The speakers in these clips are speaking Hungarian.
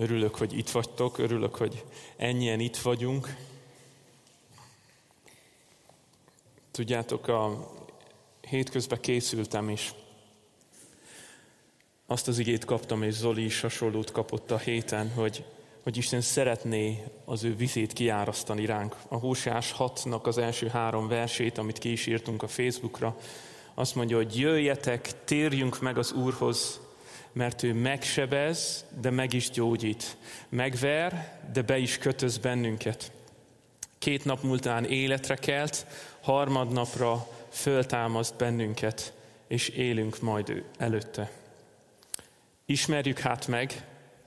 Örülök, hogy itt vagytok, örülök, hogy ennyien itt vagyunk. Tudjátok, a hétközben készültem is. Azt az igét kaptam, és Zoli is hasonlót kapott a héten, hogy, hogy Isten szeretné az ő vizét kiárasztani ránk. A Húsás 6-nak az első három versét, amit ki is írtunk a Facebookra, azt mondja, hogy jöjjetek, térjünk meg az Úrhoz, mert ő megsebez, de meg is gyógyít. Megver, de be is kötöz bennünket. Két nap múltán életre kelt, harmadnapra föltámaszt bennünket, és élünk majd ő előtte. Ismerjük hát meg,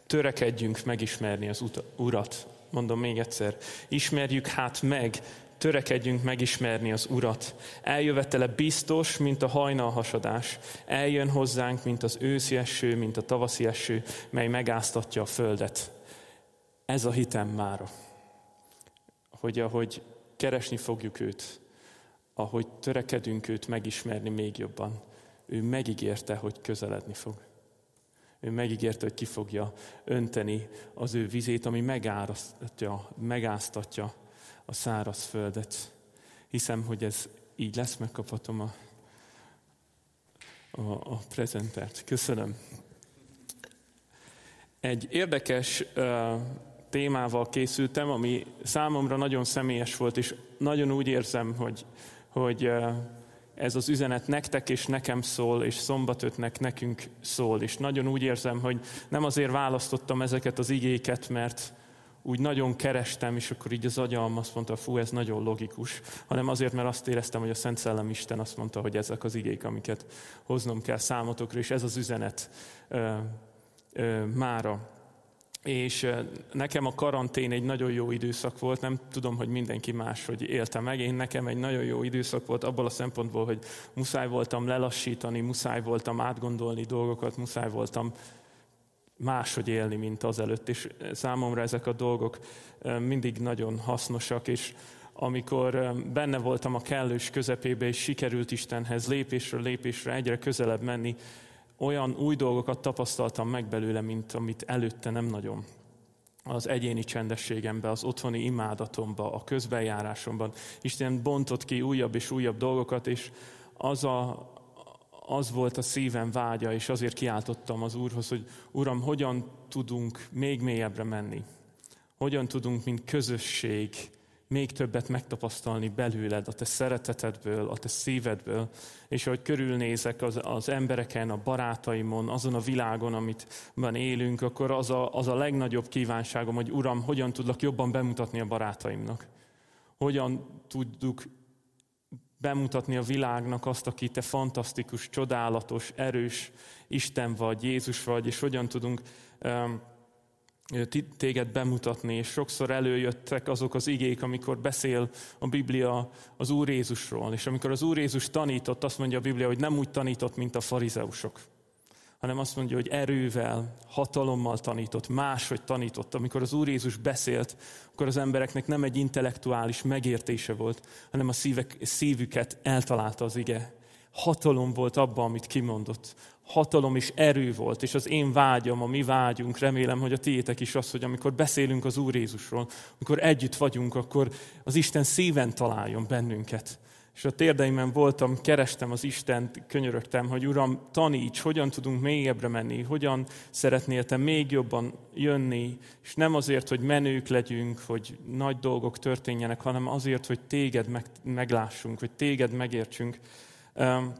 törekedjünk megismerni az urat. Mondom még egyszer, ismerjük hát meg, Törekedjünk megismerni az Urat. Eljövetele biztos, mint a hajnalhasadás. Eljön hozzánk, mint az őszi eső, mint a tavaszi eső, mely megáztatja a földet. Ez a hitem mára. Hogy ahogy keresni fogjuk őt, ahogy törekedünk őt megismerni még jobban, ő megígérte, hogy közeledni fog. Ő megígérte, hogy ki fogja önteni az ő vizét, ami megáztatja, megáztatja a száraz földet. Hiszem, hogy ez így lesz, megkaphatom a, a, a prezentert. Köszönöm. Egy érdekes uh, témával készültem, ami számomra nagyon személyes volt, és nagyon úgy érzem, hogy, hogy uh, ez az üzenet nektek és nekem szól, és szombatötnek nekünk szól. És nagyon úgy érzem, hogy nem azért választottam ezeket az igéket, mert úgy nagyon kerestem, és akkor így az agyam azt mondta, fú, ez nagyon logikus, hanem azért, mert azt éreztem, hogy a Szent Szellem Isten azt mondta, hogy ezek az igék, amiket hoznom kell számotokra, és ez az üzenet ö, ö, mára. És nekem a karantén egy nagyon jó időszak volt, nem tudom, hogy mindenki más, hogy élte meg. Én nekem egy nagyon jó időszak volt abból a szempontból, hogy muszáj voltam lelassítani, muszáj voltam átgondolni dolgokat, muszáj voltam máshogy élni, mint előtt És eh, számomra ezek a dolgok eh, mindig nagyon hasznosak, és amikor eh, benne voltam a kellős közepébe, és sikerült Istenhez lépésről lépésre egyre közelebb menni, olyan új dolgokat tapasztaltam meg belőle, mint amit előtte nem nagyon. Az egyéni csendességembe, az otthoni imádatomba, a közbenjárásomban. Isten bontott ki újabb és újabb dolgokat, és az a, az volt a szívem vágya, és azért kiáltottam az Úrhoz, hogy Uram, hogyan tudunk még mélyebbre menni? Hogyan tudunk, mint közösség, még többet megtapasztalni belőled, a te szeretetedből, a te szívedből, és ahogy körülnézek az, az embereken, a barátaimon, azon a világon, amit élünk, akkor az a, az a legnagyobb kívánságom, hogy Uram, hogyan tudlak jobban bemutatni a barátaimnak? Hogyan tudjuk bemutatni a világnak azt, aki te fantasztikus, csodálatos, erős Isten vagy, Jézus vagy, és hogyan tudunk um, téged bemutatni, és sokszor előjöttek azok az igék, amikor beszél a Biblia az Úr Jézusról, és amikor az Úr Jézus tanított, azt mondja a Biblia, hogy nem úgy tanított, mint a farizeusok hanem azt mondja, hogy erővel, hatalommal tanított, máshogy tanított. Amikor az Úr Jézus beszélt, akkor az embereknek nem egy intellektuális megértése volt, hanem a szívek, szívüket eltalálta az ige. Hatalom volt abban, amit kimondott. Hatalom és erő volt, és az én vágyam, a mi vágyunk, remélem, hogy a tiétek is az, hogy amikor beszélünk az Úr Jézusról, amikor együtt vagyunk, akkor az Isten szíven találjon bennünket és a térdeimen voltam, kerestem az Istent, könyörögtem, hogy Uram, taníts, hogyan tudunk mélyebbre menni, hogyan szeretnél Te még jobban jönni, és nem azért, hogy menők legyünk, hogy nagy dolgok történjenek, hanem azért, hogy Téged meg, meglássunk, hogy Téged megértsünk um,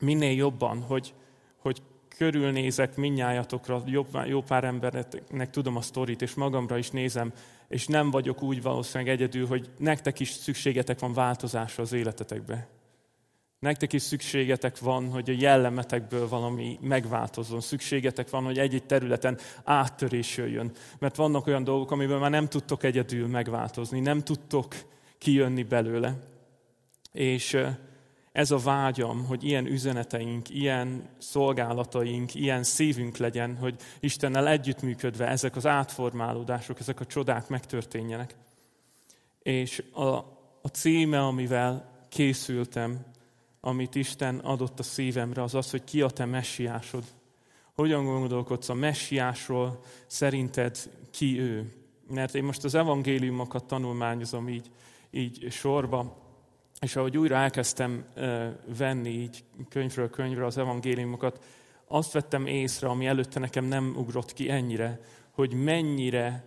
minél jobban, hogy, hogy körülnézek minnyájatokra, jó pár embernek tudom a sztorit, és magamra is nézem, és nem vagyok úgy valószínűleg egyedül, hogy nektek is szükségetek van változásra az életetekbe. Nektek is szükségetek van, hogy a jellemetekből valami megváltozzon. Szükségetek van, hogy egy-egy területen áttörés jöjjön. Mert vannak olyan dolgok, amiből már nem tudtok egyedül megváltozni, nem tudtok kijönni belőle. És ez a vágyam, hogy ilyen üzeneteink, ilyen szolgálataink, ilyen szívünk legyen, hogy Istennel együttműködve ezek az átformálódások, ezek a csodák megtörténjenek. És a, a címe, amivel készültem, amit Isten adott a szívemre, az az, hogy ki a te messiásod. Hogyan gondolkodsz a messiásról, szerinted ki ő? Mert én most az evangéliumokat tanulmányozom így, így sorba, és ahogy újra elkezdtem venni így könyvről könyvre az evangéliumokat, azt vettem észre, ami előtte nekem nem ugrott ki ennyire, hogy mennyire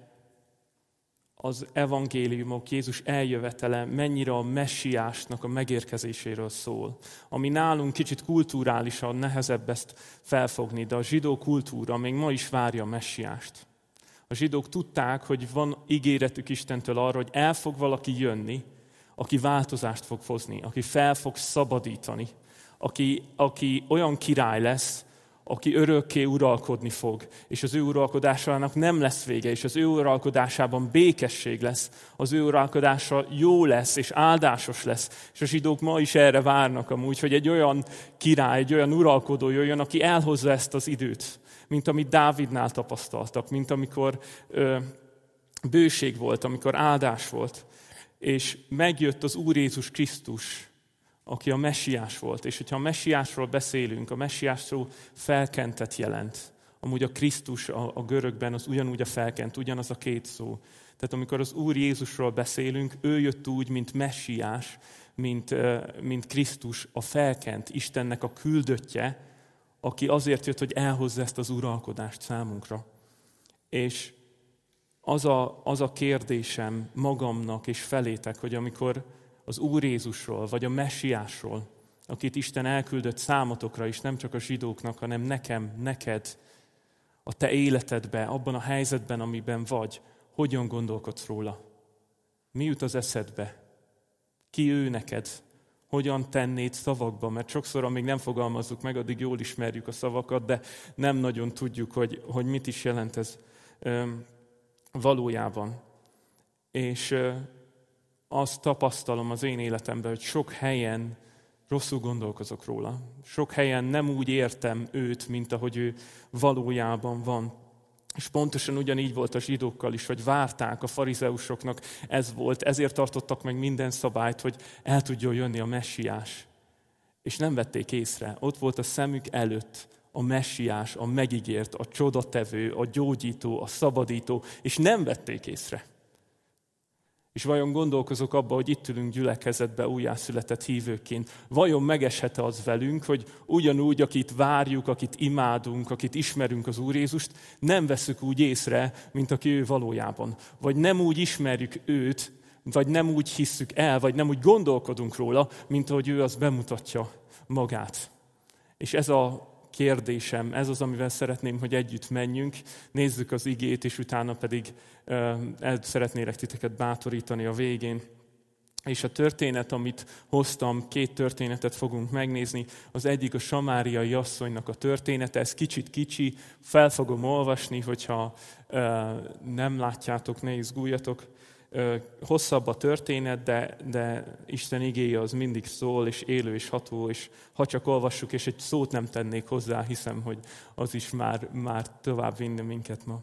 az evangéliumok, Jézus eljövetele mennyire a messiásnak a megérkezéséről szól. Ami nálunk kicsit kulturálisan nehezebb ezt felfogni, de a zsidó kultúra még ma is várja a messiást. A zsidók tudták, hogy van ígéretük Istentől arra, hogy el fog valaki jönni, aki változást fog hozni, aki fel fog szabadítani, aki, aki olyan király lesz, aki örökké uralkodni fog, és az ő uralkodásának nem lesz vége, és az ő uralkodásában békesség lesz, az ő uralkodása jó lesz, és áldásos lesz. És a zsidók ma is erre várnak amúgy, hogy egy olyan király, egy olyan uralkodó jöjjön, aki elhozza ezt az időt, mint amit Dávidnál tapasztaltak, mint amikor ö, bőség volt, amikor áldás volt és megjött az Úr Jézus Krisztus, aki a messiás volt. És hogyha a messiásról beszélünk, a messiásról felkentet jelent. Amúgy a Krisztus a, a görögben az ugyanúgy a felkent, ugyanaz a két szó. Tehát amikor az Úr Jézusról beszélünk, ő jött úgy, mint messiás, mint, mint Krisztus, a felkent Istennek a küldöttje, aki azért jött, hogy elhozza ezt az uralkodást számunkra. És az a, az a kérdésem magamnak és felétek, hogy amikor az Úr Jézusról, vagy a Messiásról, akit Isten elküldött számotokra is, nem csak a zsidóknak, hanem nekem, neked, a te életedbe, abban a helyzetben, amiben vagy, hogyan gondolkodsz róla? Mi jut az eszedbe? Ki ő neked? Hogyan tennéd szavakba? Mert sokszor, amíg nem fogalmazzuk meg, addig jól ismerjük a szavakat, de nem nagyon tudjuk, hogy, hogy mit is jelent ez valójában. És azt tapasztalom az én életemben, hogy sok helyen rosszul gondolkozok róla. Sok helyen nem úgy értem őt, mint ahogy ő valójában van. És pontosan ugyanígy volt a zsidókkal is, hogy várták a farizeusoknak, ez volt, ezért tartottak meg minden szabályt, hogy el tudjon jönni a messiás. És nem vették észre, ott volt a szemük előtt, a messiás, a megígért, a csodatevő, a gyógyító, a szabadító, és nem vették észre. És vajon gondolkozok abba, hogy itt ülünk gyülekezetbe újjászületett hívőként. Vajon megeshet az velünk, hogy ugyanúgy, akit várjuk, akit imádunk, akit ismerünk az Úr Jézust, nem veszük úgy észre, mint aki ő valójában. Vagy nem úgy ismerjük őt, vagy nem úgy hisszük el, vagy nem úgy gondolkodunk róla, mint ahogy ő az bemutatja magát. És ez a kérdésem, ez az, amivel szeretném, hogy együtt menjünk, nézzük az igét, és utána pedig el szeretnélek titeket bátorítani a végén. És a történet, amit hoztam, két történetet fogunk megnézni. Az egyik a samáriai asszonynak a története, ez kicsit kicsi, fel fogom olvasni, hogyha nem látjátok, ne izguljatok hosszabb a történet, de, de Isten igéje az mindig szól, és élő, és ható, és ha csak olvassuk, és egy szót nem tennék hozzá, hiszem, hogy az is már, már tovább vinne minket ma.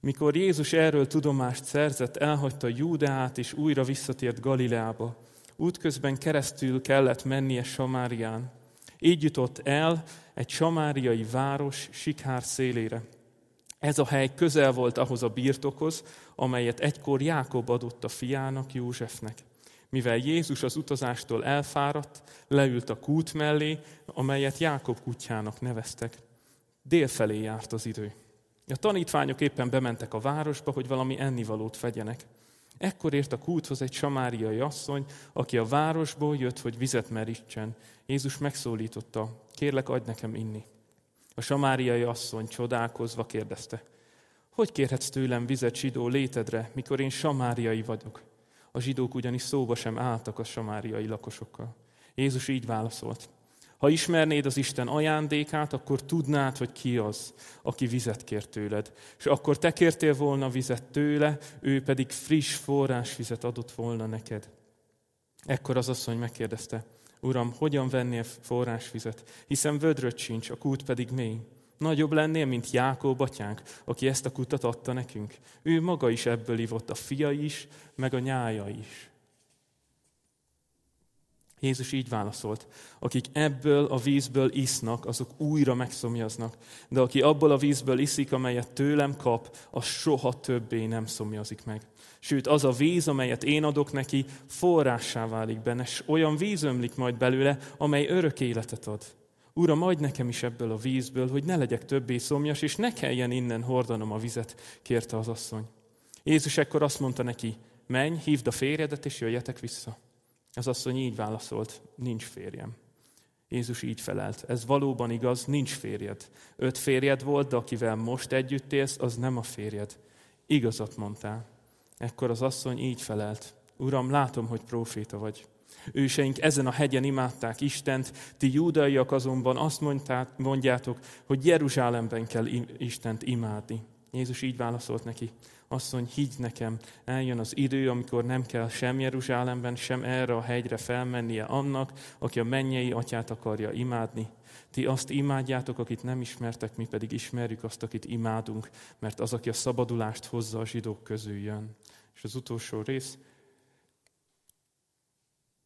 Mikor Jézus erről tudomást szerzett, elhagyta Júdeát, és újra visszatért Galileába. Útközben keresztül kellett mennie Samárián. Így jutott el egy samáriai város sikhár szélére. Ez a hely közel volt ahhoz a birtokhoz, amelyet egykor Jákob adott a fiának, Józsefnek. Mivel Jézus az utazástól elfáradt, leült a kút mellé, amelyet Jákob kutyának neveztek. Délfelé járt az idő. A tanítványok éppen bementek a városba, hogy valami ennivalót fegyenek. Ekkor ért a kúthoz egy samáriai asszony, aki a városból jött, hogy vizet merítsen. Jézus megszólította, kérlek, adj nekem inni. A samáriai asszony csodálkozva kérdezte, hogy kérhetsz tőlem vizet zsidó létedre, mikor én samáriai vagyok? A zsidók ugyanis szóba sem álltak a samáriai lakosokkal. Jézus így válaszolt. Ha ismernéd az Isten ajándékát, akkor tudnád, hogy ki az, aki vizet kér tőled. És akkor te kértél volna vizet tőle, ő pedig friss forrásvizet adott volna neked. Ekkor az asszony megkérdezte, Uram, hogyan vennél forrásvizet, hiszen vödröt sincs, a kút pedig mély. Nagyobb lennél, mint Jákob atyánk, aki ezt a kutat adta nekünk. Ő maga is ebből ivott, a fia is, meg a nyája is. Jézus így válaszolt, akik ebből a vízből isznak, azok újra megszomjaznak, de aki abból a vízből iszik, amelyet tőlem kap, az soha többé nem szomjazik meg. Sőt, az a víz, amelyet én adok neki, forrássá válik benne, és olyan víz ömlik majd belőle, amely örök életet ad. Uram, adj nekem is ebből a vízből, hogy ne legyek többé szomjas, és ne kelljen innen hordanom a vizet, kérte az asszony. Jézus ekkor azt mondta neki, menj, hívd a férjedet, és jöjjetek vissza. Az asszony így válaszolt, nincs férjem. Jézus így felelt, ez valóban igaz, nincs férjed. Öt férjed volt, de akivel most együtt élsz, az nem a férjed. Igazat mondtál. Ekkor az asszony így felelt, Uram, látom, hogy próféta vagy. Őseink ezen a hegyen imádták Istent, ti júdaiak azonban azt mondtát, mondjátok, hogy Jeruzsálemben kell Istent imádni. Jézus így válaszolt neki, asszony, higgy nekem, eljön az idő, amikor nem kell sem Jeruzsálemben, sem erre a hegyre felmennie annak, aki a mennyei atyát akarja imádni. Ti azt imádjátok, akit nem ismertek, mi pedig ismerjük azt, akit imádunk, mert az, aki a szabadulást hozza a zsidók közül jön. És az utolsó rész,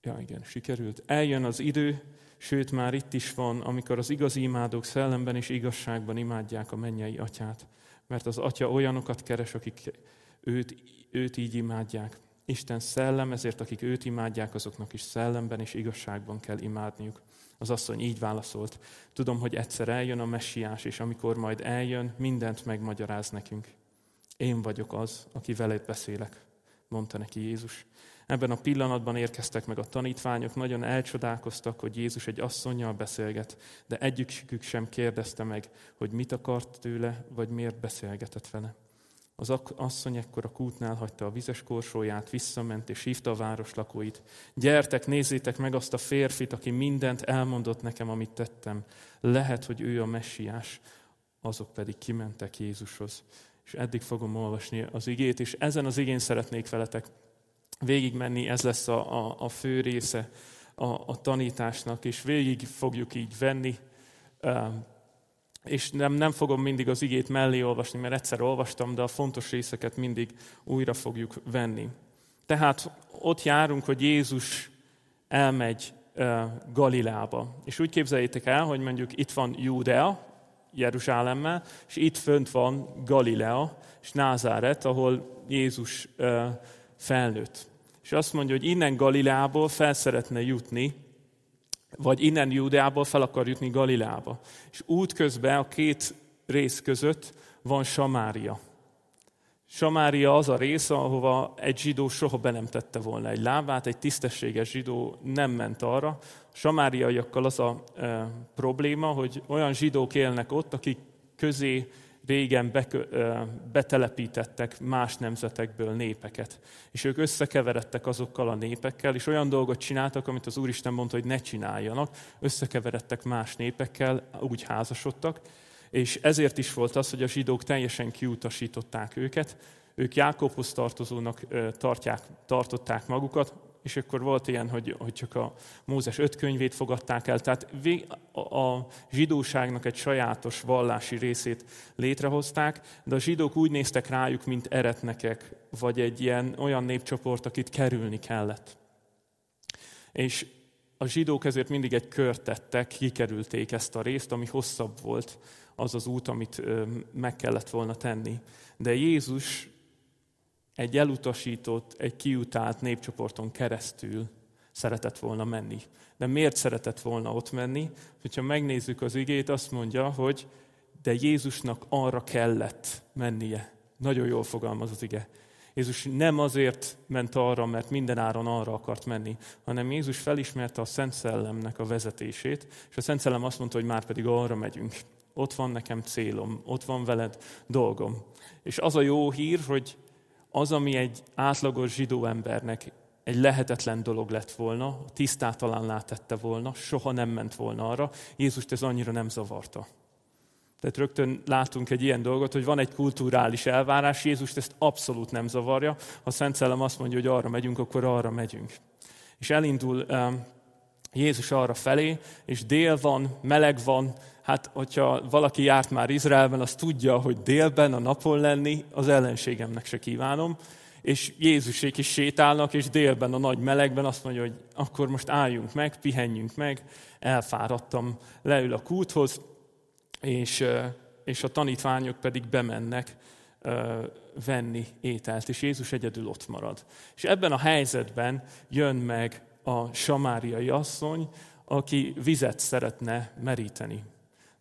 Ja, igen, sikerült. Eljön az idő, sőt már itt is van, amikor az igazi imádók szellemben és igazságban imádják a mennyei atyát. Mert az atya olyanokat keres, akik őt, őt így imádják. Isten szellem, ezért akik őt imádják, azoknak is szellemben és igazságban kell imádniuk. Az asszony így válaszolt, tudom, hogy egyszer eljön a messiás, és amikor majd eljön, mindent megmagyaráz nekünk. Én vagyok az, aki veled beszélek, mondta neki Jézus. Ebben a pillanatban érkeztek meg a tanítványok, nagyon elcsodálkoztak, hogy Jézus egy asszonnyal beszélget, de egyikük sem kérdezte meg, hogy mit akart tőle, vagy miért beszélgetett vele. Az asszony ekkor a kútnál hagyta a vizes korsóját, visszament és hívta a város lakóit. Gyertek, nézzétek meg azt a férfit, aki mindent elmondott nekem, amit tettem. Lehet, hogy ő a messiás. Azok pedig kimentek Jézushoz. És eddig fogom olvasni az igét, és ezen az igén szeretnék veletek végigmenni, ez lesz a, a, a fő része a, a tanításnak, és végig fogjuk így venni, és nem, nem fogom mindig az igét mellé olvasni, mert egyszer olvastam, de a fontos részeket mindig újra fogjuk venni. Tehát ott járunk, hogy Jézus elmegy Galilába. És úgy képzeljétek el, hogy mondjuk itt van Júdea, Jeruzsálemmel, és itt fönt van Galilea és Názáret, ahol Jézus felnőtt. És azt mondja, hogy innen Galileából fel szeretne jutni, vagy innen Júdeából fel akar jutni Galileába. És útközben a két rész között van Samária. Samária az a rész, ahova egy zsidó soha be nem tette volna egy lábát, egy tisztességes zsidó nem ment arra. Samáriaiakkal az a e, probléma, hogy olyan zsidók élnek ott, akik közé régen be, betelepítettek más nemzetekből népeket. És ők összekeveredtek azokkal a népekkel, és olyan dolgot csináltak, amit az Úristen mondta, hogy ne csináljanak. Összekeveredtek más népekkel, úgy házasodtak, és ezért is volt az, hogy a zsidók teljesen kiutasították őket, ők Jákobhoz tartozónak tartják, tartották magukat, és akkor volt ilyen, hogy, hogy csak a Mózes öt könyvét fogadták el, tehát a zsidóságnak egy sajátos vallási részét létrehozták, de a zsidók úgy néztek rájuk, mint eretnekek, vagy egy ilyen olyan népcsoport, akit kerülni kellett. És a zsidók ezért mindig egy kört tettek, kikerülték ezt a részt, ami hosszabb volt az az út, amit meg kellett volna tenni. De Jézus egy elutasított, egy kiutált népcsoporton keresztül szeretett volna menni. De miért szeretett volna ott menni? Hogyha megnézzük az igét, azt mondja, hogy de Jézusnak arra kellett mennie. Nagyon jól fogalmaz az ige. Jézus nem azért ment arra, mert mindenáron arra akart menni, hanem Jézus felismerte a Szent Szellemnek a vezetését, és a Szent Szellem azt mondta, hogy már pedig arra megyünk. Ott van nekem célom, ott van veled dolgom. És az a jó hír, hogy az, ami egy átlagos zsidó embernek egy lehetetlen dolog lett volna, tisztátalan látette volna, soha nem ment volna arra, Jézust ez annyira nem zavarta. Tehát rögtön látunk egy ilyen dolgot, hogy van egy kulturális elvárás, Jézust ezt abszolút nem zavarja. Ha Szent Szellem azt mondja, hogy arra megyünk, akkor arra megyünk. És elindul Jézus arra felé, és dél van, meleg van, hát hogyha valaki járt már Izraelben, az tudja, hogy délben a napon lenni az ellenségemnek se kívánom, és Jézusék is sétálnak, és délben a nagy melegben azt mondja, hogy akkor most álljunk meg, pihenjünk meg, elfáradtam, leül a kúthoz, és, és a tanítványok pedig bemennek venni ételt, és Jézus egyedül ott marad. És ebben a helyzetben jön meg a samáriai asszony, aki vizet szeretne meríteni.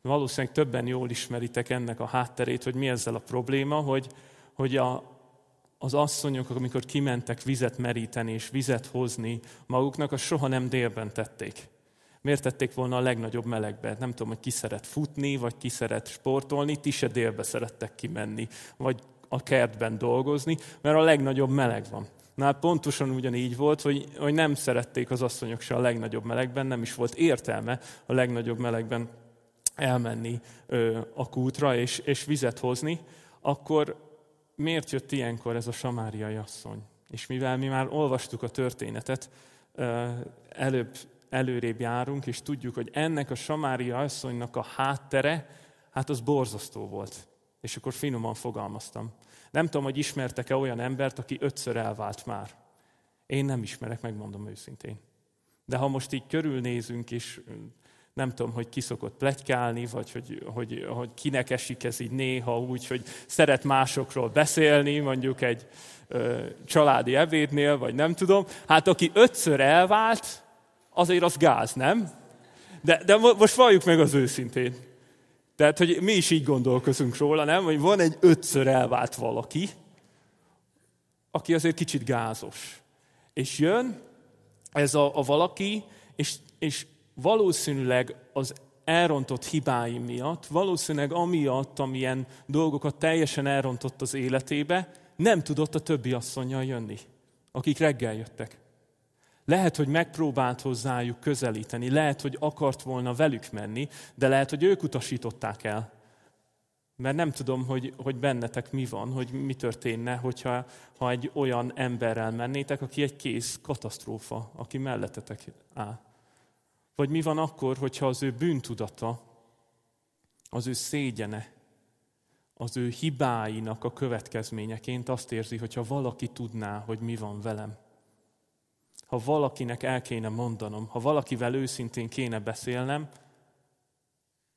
Valószínűleg többen jól ismeritek ennek a hátterét, hogy mi ezzel a probléma, hogy, hogy a, az asszonyok, amikor kimentek vizet meríteni és vizet hozni maguknak, a soha nem délben tették. Miért tették volna a legnagyobb melegbe? Nem tudom, hogy ki szeret futni, vagy ki szeret sportolni, ti se délbe szerettek kimenni, vagy a kertben dolgozni, mert a legnagyobb meleg van nál pontosan ugyanígy volt, hogy, hogy nem szerették az asszonyok se a legnagyobb melegben, nem is volt értelme a legnagyobb melegben elmenni ö, a kútra és, és vizet hozni, akkor miért jött ilyenkor ez a samáriai asszony? És mivel mi már olvastuk a történetet, ö, előbb, előrébb járunk, és tudjuk, hogy ennek a samáriai asszonynak a háttere, hát az borzasztó volt. És akkor finoman fogalmaztam. Nem tudom, hogy ismertek-e olyan embert, aki ötször elvált már. Én nem ismerek, megmondom őszintén. De ha most így körülnézünk, és nem tudom, hogy ki szokott pletykálni, vagy hogy, hogy, hogy kinek esik ez így néha úgy, hogy szeret másokról beszélni, mondjuk egy ö, családi ebédnél, vagy nem tudom. Hát aki ötször elvált, azért az gáz, nem? De, de most valljuk meg az őszintén. Tehát, hogy mi is így gondolkozunk róla, nem? Hogy van egy ötször elvált valaki, aki azért kicsit gázos. És jön ez a, a valaki, és, és valószínűleg az elrontott hibáim miatt, valószínűleg amiatt, amilyen dolgokat teljesen elrontott az életébe, nem tudott a többi asszonyjal jönni, akik reggel jöttek. Lehet, hogy megpróbált hozzájuk közelíteni, lehet, hogy akart volna velük menni, de lehet, hogy ők utasították el. Mert nem tudom, hogy, hogy bennetek mi van, hogy mi történne, hogyha ha egy olyan emberrel mennétek, aki egy kész katasztrófa, aki mellettetek áll. Vagy mi van akkor, hogyha az ő bűntudata, az ő szégyene, az ő hibáinak a következményeként azt érzi, hogyha valaki tudná, hogy mi van velem ha valakinek el kéne mondanom, ha valakivel őszintén kéne beszélnem,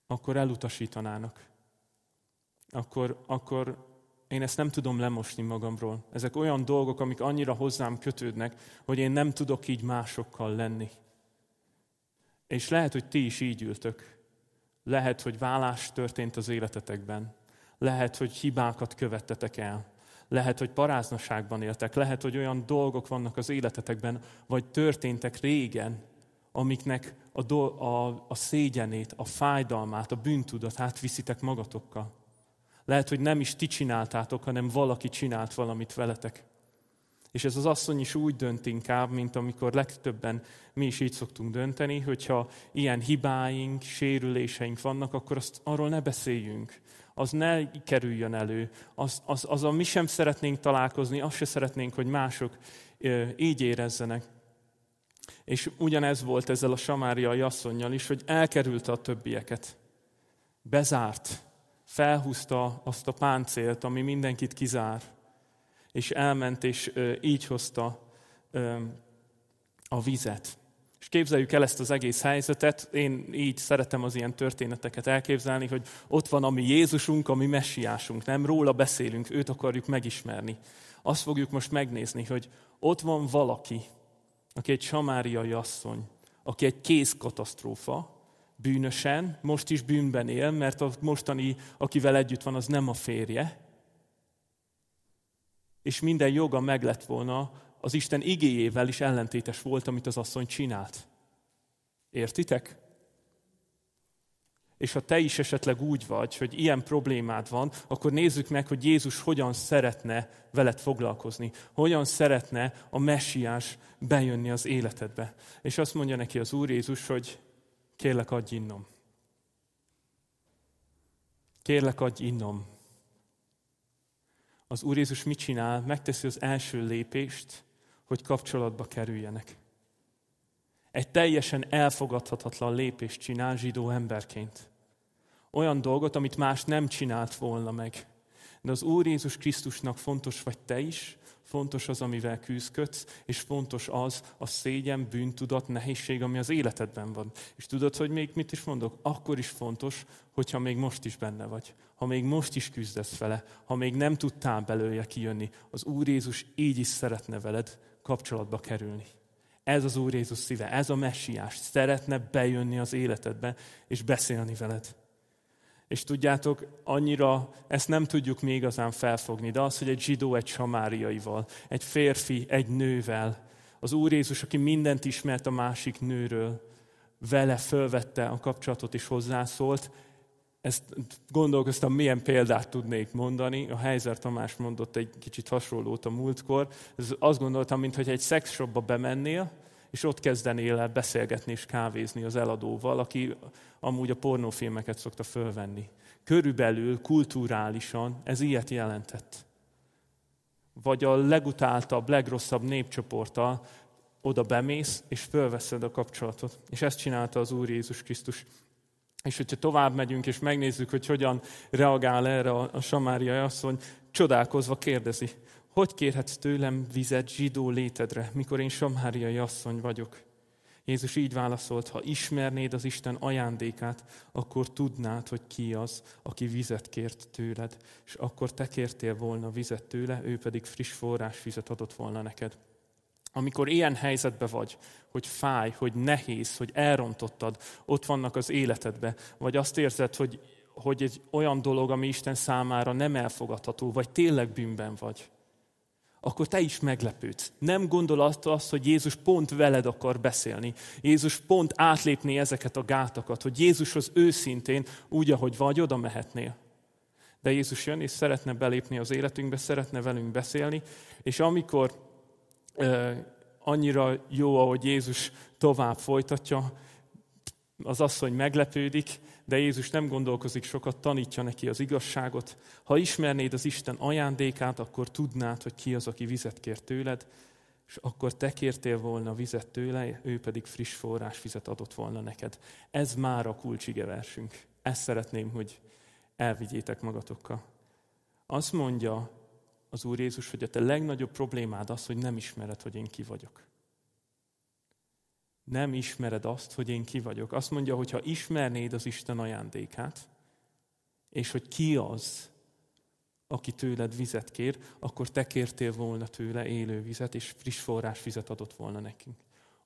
akkor elutasítanának. Akkor, akkor én ezt nem tudom lemosni magamról. Ezek olyan dolgok, amik annyira hozzám kötődnek, hogy én nem tudok így másokkal lenni. És lehet, hogy ti is így ültök. Lehet, hogy vállás történt az életetekben. Lehet, hogy hibákat követtetek el lehet, hogy paráznoságban éltek, lehet, hogy olyan dolgok vannak az életetekben, vagy történtek régen, amiknek a, do- a, a szégyenét, a fájdalmát, a bűntudatát viszitek magatokkal. Lehet, hogy nem is ti csináltátok, hanem valaki csinált valamit veletek. És ez az asszony is úgy dönt inkább, mint amikor legtöbben mi is így szoktunk dönteni, hogyha ilyen hibáink, sérüléseink vannak, akkor azt arról ne beszéljünk, az ne kerüljön elő, az, az, azzal mi sem szeretnénk találkozni, azt se szeretnénk, hogy mások így érezzenek. És ugyanez volt ezzel a samáriai asszonynal is, hogy elkerülte a többieket. Bezárt, felhúzta azt a páncélt, ami mindenkit kizár, és elment, és így hozta a vizet. És képzeljük el ezt az egész helyzetet, én így szeretem az ilyen történeteket elképzelni, hogy ott van a mi Jézusunk, a mi messiásunk, nem? Róla beszélünk, őt akarjuk megismerni. Azt fogjuk most megnézni, hogy ott van valaki, aki egy samáriai asszony, aki egy kézkatasztrófa, bűnösen, most is bűnben él, mert a mostani, akivel együtt van, az nem a férje, és minden joga meg lett volna az Isten igéjével is ellentétes volt, amit az asszony csinált. Értitek? És ha te is esetleg úgy vagy, hogy ilyen problémád van, akkor nézzük meg, hogy Jézus hogyan szeretne veled foglalkozni, hogyan szeretne a messiás bejönni az életedbe. És azt mondja neki az Úr Jézus, hogy kérlek, adj innom. Kérlek, adj innom. Az Úr Jézus mit csinál? Megteszi az első lépést, hogy kapcsolatba kerüljenek. Egy teljesen elfogadhatatlan lépést csinál zsidó emberként. Olyan dolgot, amit más nem csinált volna meg. De az Úr Jézus Krisztusnak fontos vagy te is, fontos az, amivel küzdködsz, és fontos az a szégyen, bűntudat, nehézség, ami az életedben van. És tudod, hogy még mit is mondok? Akkor is fontos, hogyha még most is benne vagy, ha még most is küzdesz vele, ha még nem tudtál belőle kijönni. Az Úr Jézus így is szeretne veled, kapcsolatba kerülni. Ez az Úr Jézus szíve, ez a messiás. Szeretne bejönni az életedbe, és beszélni veled. És tudjátok, annyira ezt nem tudjuk még igazán felfogni, de az, hogy egy zsidó egy samáriaival, egy férfi egy nővel, az Úr Jézus, aki mindent ismert a másik nőről, vele fölvette a kapcsolatot és hozzászólt, ezt gondolkoztam, milyen példát tudnék mondani. A Heiser Tamás mondott egy kicsit hasonlót a múltkor. Ez azt gondoltam, mintha egy szexshopba bemennél, és ott kezdenél el beszélgetni és kávézni az eladóval, aki amúgy a pornófilmeket szokta fölvenni. Körülbelül, kulturálisan ez ilyet jelentett. Vagy a legutáltabb, legrosszabb népcsoporttal oda bemész, és fölveszed a kapcsolatot. És ezt csinálta az Úr Jézus Krisztus. És hogyha tovább megyünk, és megnézzük, hogy hogyan reagál erre a, a samáriai asszony, csodálkozva kérdezi, hogy kérhetsz tőlem vizet zsidó létedre, mikor én samáriai asszony vagyok? Jézus így válaszolt, ha ismernéd az Isten ajándékát, akkor tudnád, hogy ki az, aki vizet kért tőled, és akkor te kértél volna vizet tőle, ő pedig friss forrás vizet adott volna neked. Amikor ilyen helyzetbe vagy, hogy fáj, hogy nehéz, hogy elrontottad, ott vannak az életedbe, vagy azt érzed, hogy, hogy egy olyan dolog, ami Isten számára nem elfogadható, vagy tényleg bűnben vagy, akkor te is meglepődsz. Nem gondol azt, azt, hogy Jézus pont veled akar beszélni. Jézus pont átlépni ezeket a gátakat, hogy Jézushoz őszintén, úgy, ahogy vagy, oda mehetnél. De Jézus jön, és szeretne belépni az életünkbe, szeretne velünk beszélni, és amikor annyira jó, ahogy Jézus tovább folytatja. Az asszony meglepődik, de Jézus nem gondolkozik sokat, tanítja neki az igazságot. Ha ismernéd az Isten ajándékát, akkor tudnád, hogy ki az, aki vizet kér tőled, és akkor te kértél volna vizet tőle, ő pedig friss forrás vizet adott volna neked. Ez már a kulcsige versünk. Ezt szeretném, hogy elvigyétek magatokkal. Azt mondja, az Úr Jézus, hogy a te legnagyobb problémád az, hogy nem ismered, hogy én ki vagyok. Nem ismered azt, hogy én ki vagyok. Azt mondja, hogy ha ismernéd az Isten ajándékát, és hogy ki az, aki tőled vizet kér, akkor te kértél volna tőle élő vizet, és friss forrás vizet adott volna nekünk.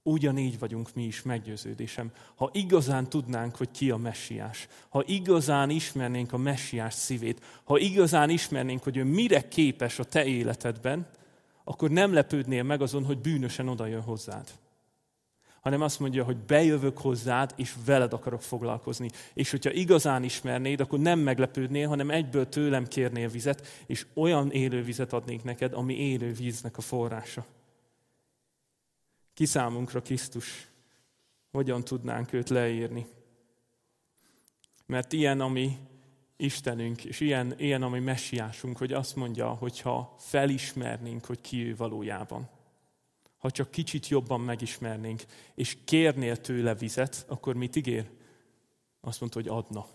Ugyanígy vagyunk mi is, meggyőződésem. Ha igazán tudnánk, hogy ki a messiás, ha igazán ismernénk a messiás szívét, ha igazán ismernénk, hogy ő mire képes a te életedben, akkor nem lepődnél meg azon, hogy bűnösen jön hozzád. Hanem azt mondja, hogy bejövök hozzád, és veled akarok foglalkozni. És hogyha igazán ismernéd, akkor nem meglepődnél, hanem egyből tőlem kérnél vizet, és olyan élő vizet adnék neked, ami élő víznek a forrása. Ki számunkra Krisztus? Hogyan tudnánk őt leírni? Mert ilyen, ami Istenünk, és ilyen, ilyen, ami messiásunk, hogy azt mondja, hogyha felismernénk, hogy ki ő valójában. Ha csak kicsit jobban megismernénk, és kérnél tőle vizet, akkor mit ígér? Azt mondta, hogy adna.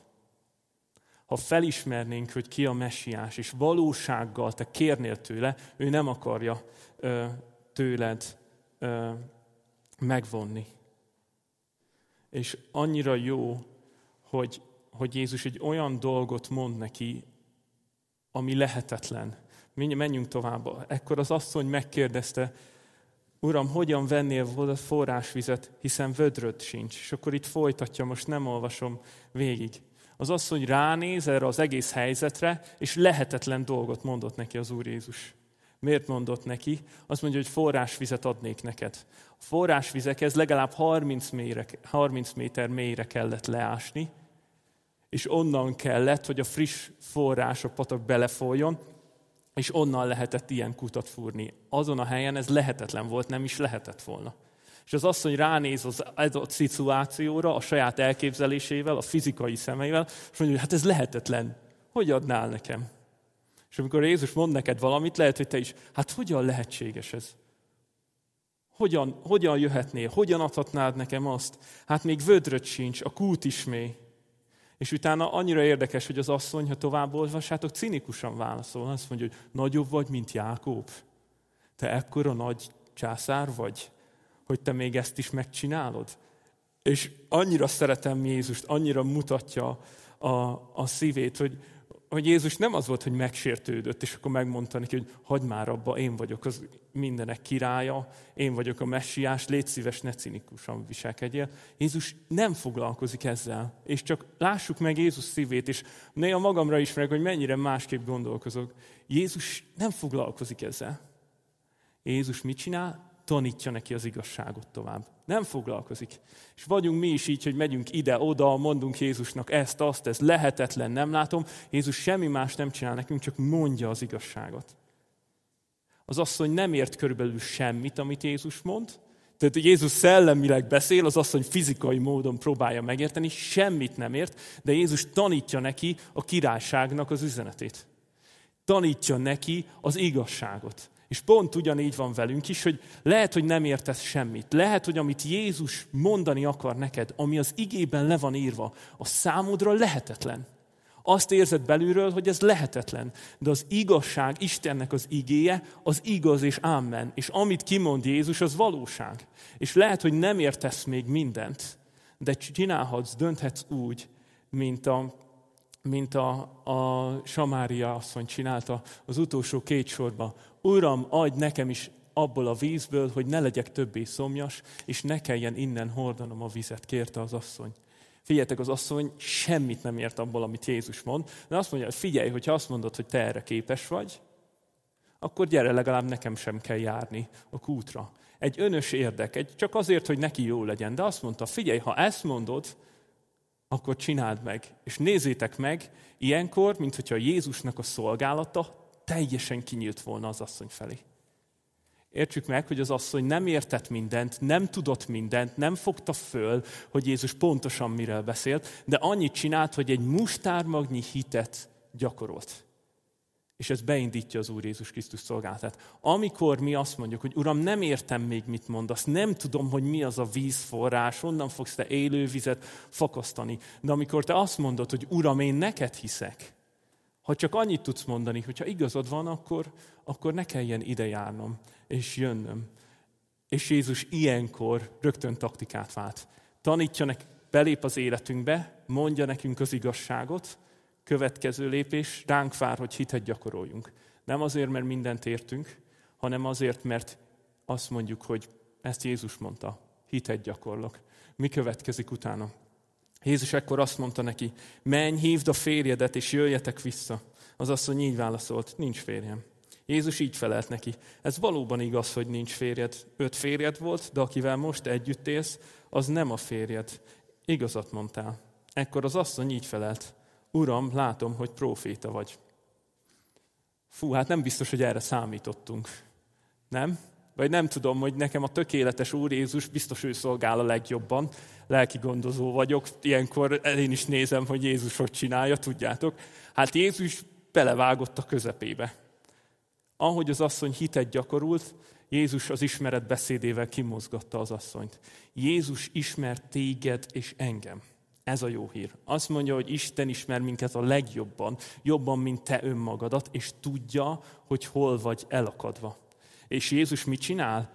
Ha felismernénk, hogy ki a messiás, és valósággal te kérnél tőle, ő nem akarja ö, tőled ö, megvonni. És annyira jó, hogy, hogy Jézus egy olyan dolgot mond neki, ami lehetetlen. Menjünk tovább. Ekkor az asszony megkérdezte, Uram, hogyan vennél volna forrásvizet, hiszen vödröd sincs. És akkor itt folytatja, most nem olvasom végig. Az asszony ránéz erre az egész helyzetre, és lehetetlen dolgot mondott neki az Úr Jézus. Miért mondott neki? Azt mondja, hogy forrásvizet adnék neked. A forrásvizekhez legalább 30, mélyre, 30 méter mélyre kellett leásni, és onnan kellett, hogy a friss forrás a patak belefoljon, és onnan lehetett ilyen kutat fúrni. Azon a helyen ez lehetetlen volt, nem is lehetett volna. És az asszony ránéz az adott szituációra a saját elképzelésével, a fizikai szemeivel, és mondja, hogy hát ez lehetetlen. Hogy adnál nekem? És amikor Jézus mond neked valamit, lehet, hogy te is, hát hogyan lehetséges ez? Hogyan, hogyan jöhetnél? Hogyan adhatnád nekem azt? Hát még vödröt sincs, a kút is mély. És utána annyira érdekes, hogy az asszony, ha tovább olvassátok, cinikusan válaszol. Azt mondja, hogy nagyobb vagy, mint Jákob. Te ekkora nagy császár vagy, hogy te még ezt is megcsinálod. És annyira szeretem Jézust, annyira mutatja a, a szívét, hogy, hogy Jézus nem az volt, hogy megsértődött, és akkor megmondta neki, hogy hagyd már abba, én vagyok az mindenek királya, én vagyok a messiás, légy szíves, ne cinikusan viselkedjél. Jézus nem foglalkozik ezzel, és csak lássuk meg Jézus szívét, és néha magamra is meg, hogy mennyire másképp gondolkozok. Jézus nem foglalkozik ezzel. Jézus mit csinál? tanítja neki az igazságot tovább. Nem foglalkozik. És vagyunk mi is így, hogy megyünk ide-oda, mondunk Jézusnak ezt, azt, ez lehetetlen, nem látom. Jézus semmi más nem csinál nekünk, csak mondja az igazságot. Az asszony nem ért körülbelül semmit, amit Jézus mond, tehát Jézus szellemileg beszél, az asszony fizikai módon próbálja megérteni, semmit nem ért, de Jézus tanítja neki a királyságnak az üzenetét. Tanítja neki az igazságot. És pont ugyanígy van velünk is, hogy lehet, hogy nem értesz semmit. Lehet, hogy amit Jézus mondani akar neked, ami az igében le van írva, a számodra lehetetlen. Azt érzed belülről, hogy ez lehetetlen. De az igazság, Istennek az igéje, az igaz és ámen. És amit kimond Jézus, az valóság. És lehet, hogy nem értesz még mindent, de csinálhatsz, dönthetsz úgy, mint a mint a, a Samária asszony csinálta az utolsó két sorba, Uram, adj nekem is abból a vízből, hogy ne legyek többé szomjas, és ne kelljen innen hordanom a vizet, kérte az asszony. Figyeljetek, az asszony semmit nem ért abból, amit Jézus mond, de azt mondja, hogy figyelj, hogyha azt mondod, hogy te erre képes vagy, akkor gyere, legalább nekem sem kell járni a kútra. Egy önös érdek, egy, csak azért, hogy neki jó legyen. De azt mondta, figyelj, ha ezt mondod, akkor csináld meg. És nézzétek meg, ilyenkor, mint hogyha Jézusnak a szolgálata teljesen kinyílt volna az asszony felé. Értsük meg, hogy az asszony nem értett mindent, nem tudott mindent, nem fogta föl, hogy Jézus pontosan miről beszélt, de annyit csinált, hogy egy mustármagnyi hitet gyakorolt. És ez beindítja az Úr Jézus Krisztus szolgálatát. Amikor mi azt mondjuk, hogy Uram, nem értem még, mit mondasz, nem tudom, hogy mi az a vízforrás, onnan fogsz te élővizet fakasztani. De amikor te azt mondod, hogy Uram, én neked hiszek, ha csak annyit tudsz mondani, hogyha igazad van, akkor, akkor ne kelljen ide járnom és jönnöm. És Jézus ilyenkor rögtön taktikát vált. Tanítja nek, belép az életünkbe, mondja nekünk az igazságot, következő lépés, ránk vár, hogy hitet gyakoroljunk. Nem azért, mert mindent értünk, hanem azért, mert azt mondjuk, hogy ezt Jézus mondta, hitet gyakorlok. Mi következik utána? Jézus ekkor azt mondta neki, menj, hívd a férjedet, és jöjjetek vissza. Az asszony így válaszolt, nincs férjem. Jézus így felelt neki, ez valóban igaz, hogy nincs férjed. Öt férjed volt, de akivel most együtt élsz, az nem a férjed. Igazat mondtál. Ekkor az asszony így felelt, Uram, látom, hogy próféta vagy. Fú, hát nem biztos, hogy erre számítottunk. Nem? vagy nem tudom, hogy nekem a tökéletes Úr Jézus biztos ő szolgál a legjobban, lelki gondozó vagyok, ilyenkor én is nézem, hogy Jézus hogy csinálja, tudjátok. Hát Jézus belevágott a közepébe. Ahogy az asszony hitet gyakorult, Jézus az ismeret beszédével kimozgatta az asszonyt. Jézus ismer téged és engem. Ez a jó hír. Azt mondja, hogy Isten ismer minket a legjobban, jobban, mint te önmagadat, és tudja, hogy hol vagy elakadva. És Jézus mit csinál?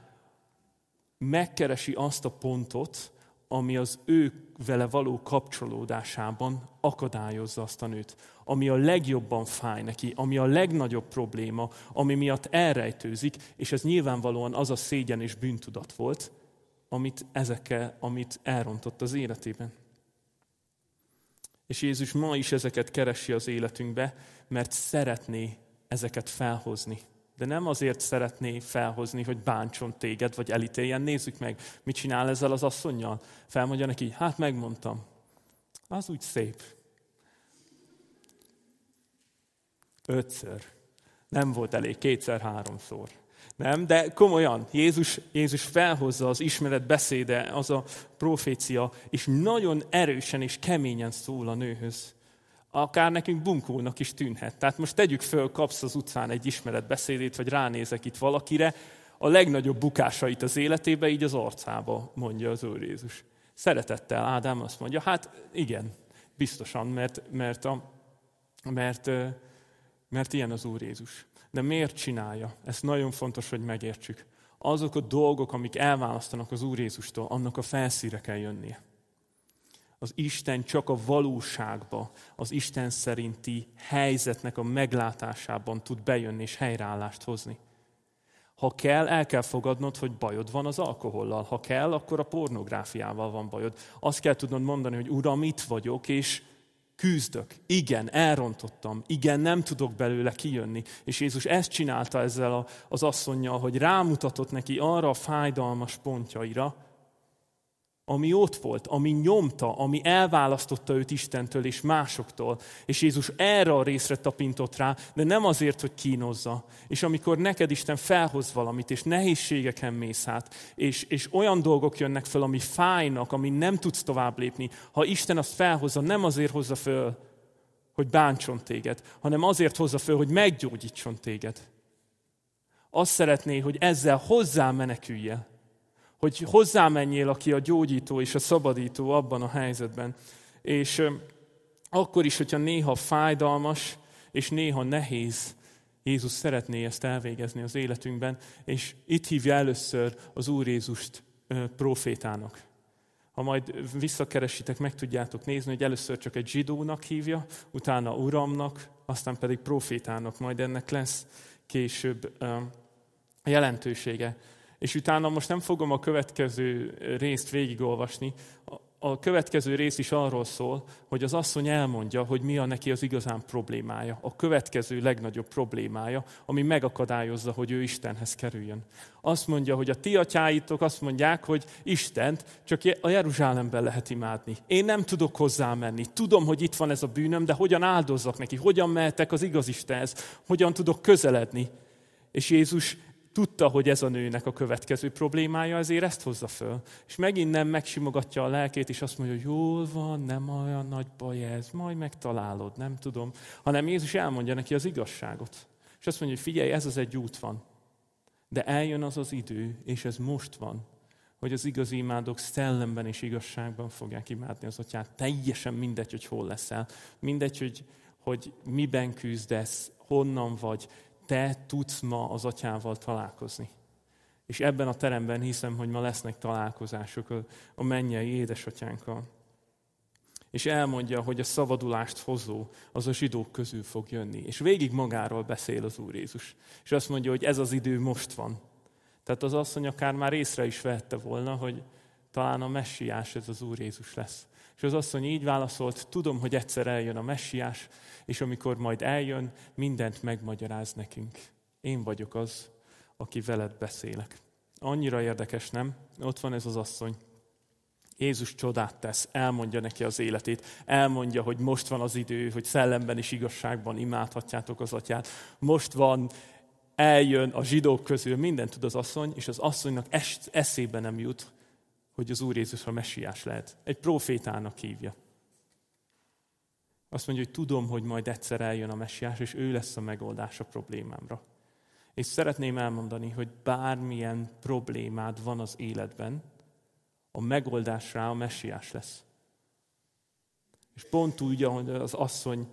Megkeresi azt a pontot, ami az ő vele való kapcsolódásában akadályozza azt a nőt, ami a legjobban fáj neki, ami a legnagyobb probléma, ami miatt elrejtőzik, és ez nyilvánvalóan az a szégyen és bűntudat volt, amit ezekkel, amit elrontott az életében. És Jézus ma is ezeket keresi az életünkbe, mert szeretné ezeket felhozni. De nem azért szeretné felhozni, hogy bántson téged, vagy elítéljen. Nézzük meg, mit csinál ezzel az asszonynal. Felmondja neki, hát megmondtam. Az úgy szép. Ötször. Nem volt elég, kétszer, háromszor. Nem, de komolyan, Jézus, Jézus felhozza az ismeret beszéde, az a profécia, és nagyon erősen és keményen szól a nőhöz akár nekünk bunkónak is tűnhet. Tehát most tegyük föl, kapsz az utcán egy ismeretbeszédét, vagy ránézek itt valakire, a legnagyobb bukásait az életébe, így az arcába, mondja az Úr Jézus. Szeretettel Ádám azt mondja, hát igen, biztosan, mert, mert, a, mert, mert ilyen az Úr Jézus. De miért csinálja? Ez nagyon fontos, hogy megértsük. Azok a dolgok, amik elválasztanak az Úr Jézustól, annak a felszíre kell jönnie az Isten csak a valóságba, az Isten szerinti helyzetnek a meglátásában tud bejönni és helyreállást hozni. Ha kell, el kell fogadnod, hogy bajod van az alkohollal. Ha kell, akkor a pornográfiával van bajod. Azt kell tudnod mondani, hogy Uram, itt vagyok, és küzdök. Igen, elrontottam. Igen, nem tudok belőle kijönni. És Jézus ezt csinálta ezzel az asszonynal, hogy rámutatott neki arra a fájdalmas pontjaira, ami ott volt, ami nyomta, ami elválasztotta őt Istentől és másoktól. És Jézus erre a részre tapintott rá, de nem azért, hogy kínozza. És amikor neked Isten felhoz valamit, és nehézségeken mész át, és, és olyan dolgok jönnek fel, ami fájnak, ami nem tudsz tovább lépni, ha Isten azt felhozza, nem azért hozza föl, hogy bántson téged, hanem azért hozza föl, hogy meggyógyítson téged. Azt szeretné, hogy ezzel hozzá meneküljél hogy hozzámenjél, aki a gyógyító és a szabadító abban a helyzetben. És akkor is, hogyha néha fájdalmas, és néha nehéz, Jézus szeretné ezt elvégezni az életünkben, és itt hívja először az Úr Jézust profétának. Ha majd visszakeresitek, meg tudjátok nézni, hogy először csak egy zsidónak hívja, utána uramnak, aztán pedig profétának, majd ennek lesz később jelentősége és utána most nem fogom a következő részt végigolvasni. A következő rész is arról szól, hogy az asszony elmondja, hogy mi a neki az igazán problémája, a következő legnagyobb problémája, ami megakadályozza, hogy ő Istenhez kerüljön. Azt mondja, hogy a ti atyáitok azt mondják, hogy Istent csak a Jeruzsálemben lehet imádni. Én nem tudok hozzá menni. Tudom, hogy itt van ez a bűnöm, de hogyan áldozzak neki? Hogyan mehetek az igaz Istenhez? Hogyan tudok közeledni? És Jézus tudta, hogy ez a nőnek a következő problémája, ezért ezt hozza föl. És megint nem megsimogatja a lelkét, és azt mondja, hogy jól van, nem olyan nagy baj ez, majd megtalálod, nem tudom. Hanem Jézus elmondja neki az igazságot. És azt mondja, hogy figyelj, ez az egy út van. De eljön az az idő, és ez most van, hogy az igazi imádók szellemben és igazságban fogják imádni az atyát. Teljesen mindegy, hogy hol leszel, mindegy, hogy, hogy miben küzdesz, honnan vagy, te tudsz ma az atyával találkozni. És ebben a teremben hiszem, hogy ma lesznek találkozások a mennyei édesatyánkkal. És elmondja, hogy a szabadulást hozó az a zsidók közül fog jönni. És végig magáról beszél az Úr Jézus. És azt mondja, hogy ez az idő most van. Tehát az asszony akár már észre is vehette volna, hogy talán a messiás ez az Úr Jézus lesz. És az asszony így válaszolt, tudom, hogy egyszer eljön a messiás, és amikor majd eljön, mindent megmagyaráz nekünk. Én vagyok az, aki veled beszélek. Annyira érdekes, nem? Ott van ez az asszony. Jézus csodát tesz, elmondja neki az életét, elmondja, hogy most van az idő, hogy szellemben és igazságban imádhatjátok az atyát. Most van, eljön a zsidók közül, mindent tud az asszony, és az asszonynak es- eszébe nem jut, hogy az Úr Jézus a messiás lehet. Egy profétának hívja. Azt mondja, hogy tudom, hogy majd egyszer eljön a messiás, és ő lesz a megoldás a problémámra. És szeretném elmondani, hogy bármilyen problémád van az életben, a megoldás rá a messiás lesz. És pont úgy, ahogy az asszony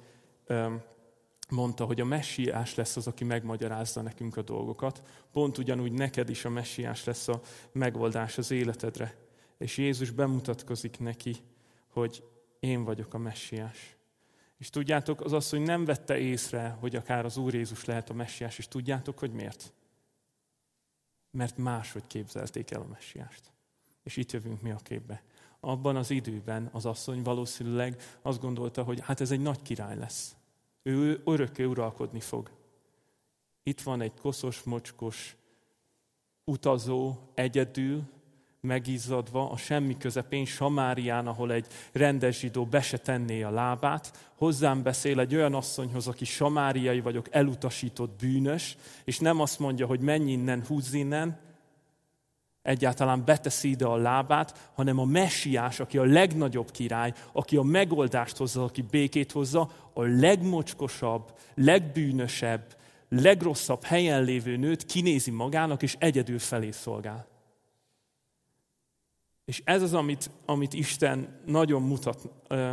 mondta, hogy a messiás lesz az, aki megmagyarázza nekünk a dolgokat, pont ugyanúgy neked is a messiás lesz a megoldás az életedre és Jézus bemutatkozik neki, hogy én vagyok a messiás. És tudjátok, az az, hogy nem vette észre, hogy akár az Úr Jézus lehet a messiás, és tudjátok, hogy miért? Mert máshogy képzelték el a messiást. És itt jövünk mi a képbe. Abban az időben az asszony valószínűleg azt gondolta, hogy hát ez egy nagy király lesz. Ő örökké uralkodni fog. Itt van egy koszos, mocskos, utazó, egyedül, megizzadva a semmi közepén, Samárián, ahol egy rendes zsidó be se tenné a lábát, hozzám beszél egy olyan asszonyhoz, aki samáriai vagyok, elutasított bűnös, és nem azt mondja, hogy menj innen, húzz innen, egyáltalán beteszi ide a lábát, hanem a messiás, aki a legnagyobb király, aki a megoldást hozza, aki békét hozza, a legmocskosabb, legbűnösebb, legrosszabb helyen lévő nőt kinézi magának, és egyedül felé szolgál. És ez az, amit, amit Isten nagyon mutat ö,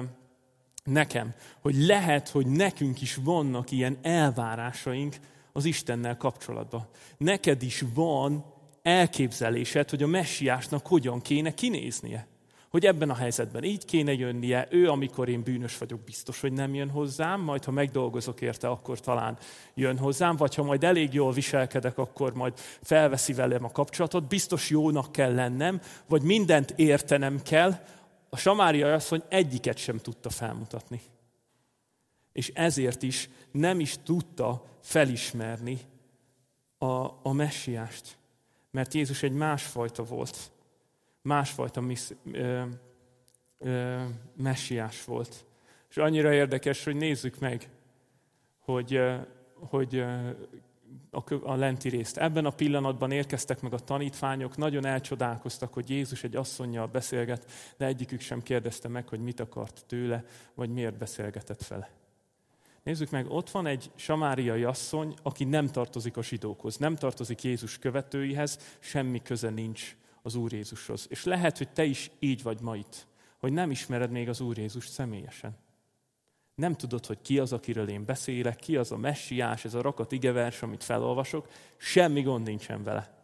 nekem, hogy lehet, hogy nekünk is vannak ilyen elvárásaink az Istennel kapcsolatban. Neked is van elképzelésed, hogy a messiásnak hogyan kéne kinéznie hogy ebben a helyzetben így kéne jönnie, ő, amikor én bűnös vagyok, biztos, hogy nem jön hozzám, majd ha megdolgozok érte, akkor talán jön hozzám, vagy ha majd elég jól viselkedek, akkor majd felveszi velem a kapcsolatot, biztos jónak kell lennem, vagy mindent értenem kell. A samáriai asszony egyiket sem tudta felmutatni. És ezért is nem is tudta felismerni a, a messiást, mert Jézus egy másfajta volt másfajta missz, ö, ö, messiás volt. És annyira érdekes, hogy nézzük meg, hogy, hogy a, a lenti részt. Ebben a pillanatban érkeztek meg a tanítványok, nagyon elcsodálkoztak, hogy Jézus egy asszonyjal beszélget, de egyikük sem kérdezte meg, hogy mit akart tőle, vagy miért beszélgetett vele. Nézzük meg, ott van egy samáriai asszony, aki nem tartozik a zsidókhoz, nem tartozik Jézus követőihez, semmi köze nincs az Úr Jézushoz. És lehet, hogy te is így vagy ma itt, hogy nem ismered még az Úr Jézust személyesen. Nem tudod, hogy ki az, akiről én beszélek, ki az a messiás, ez a rakat igevers, amit felolvasok, semmi gond nincsen vele.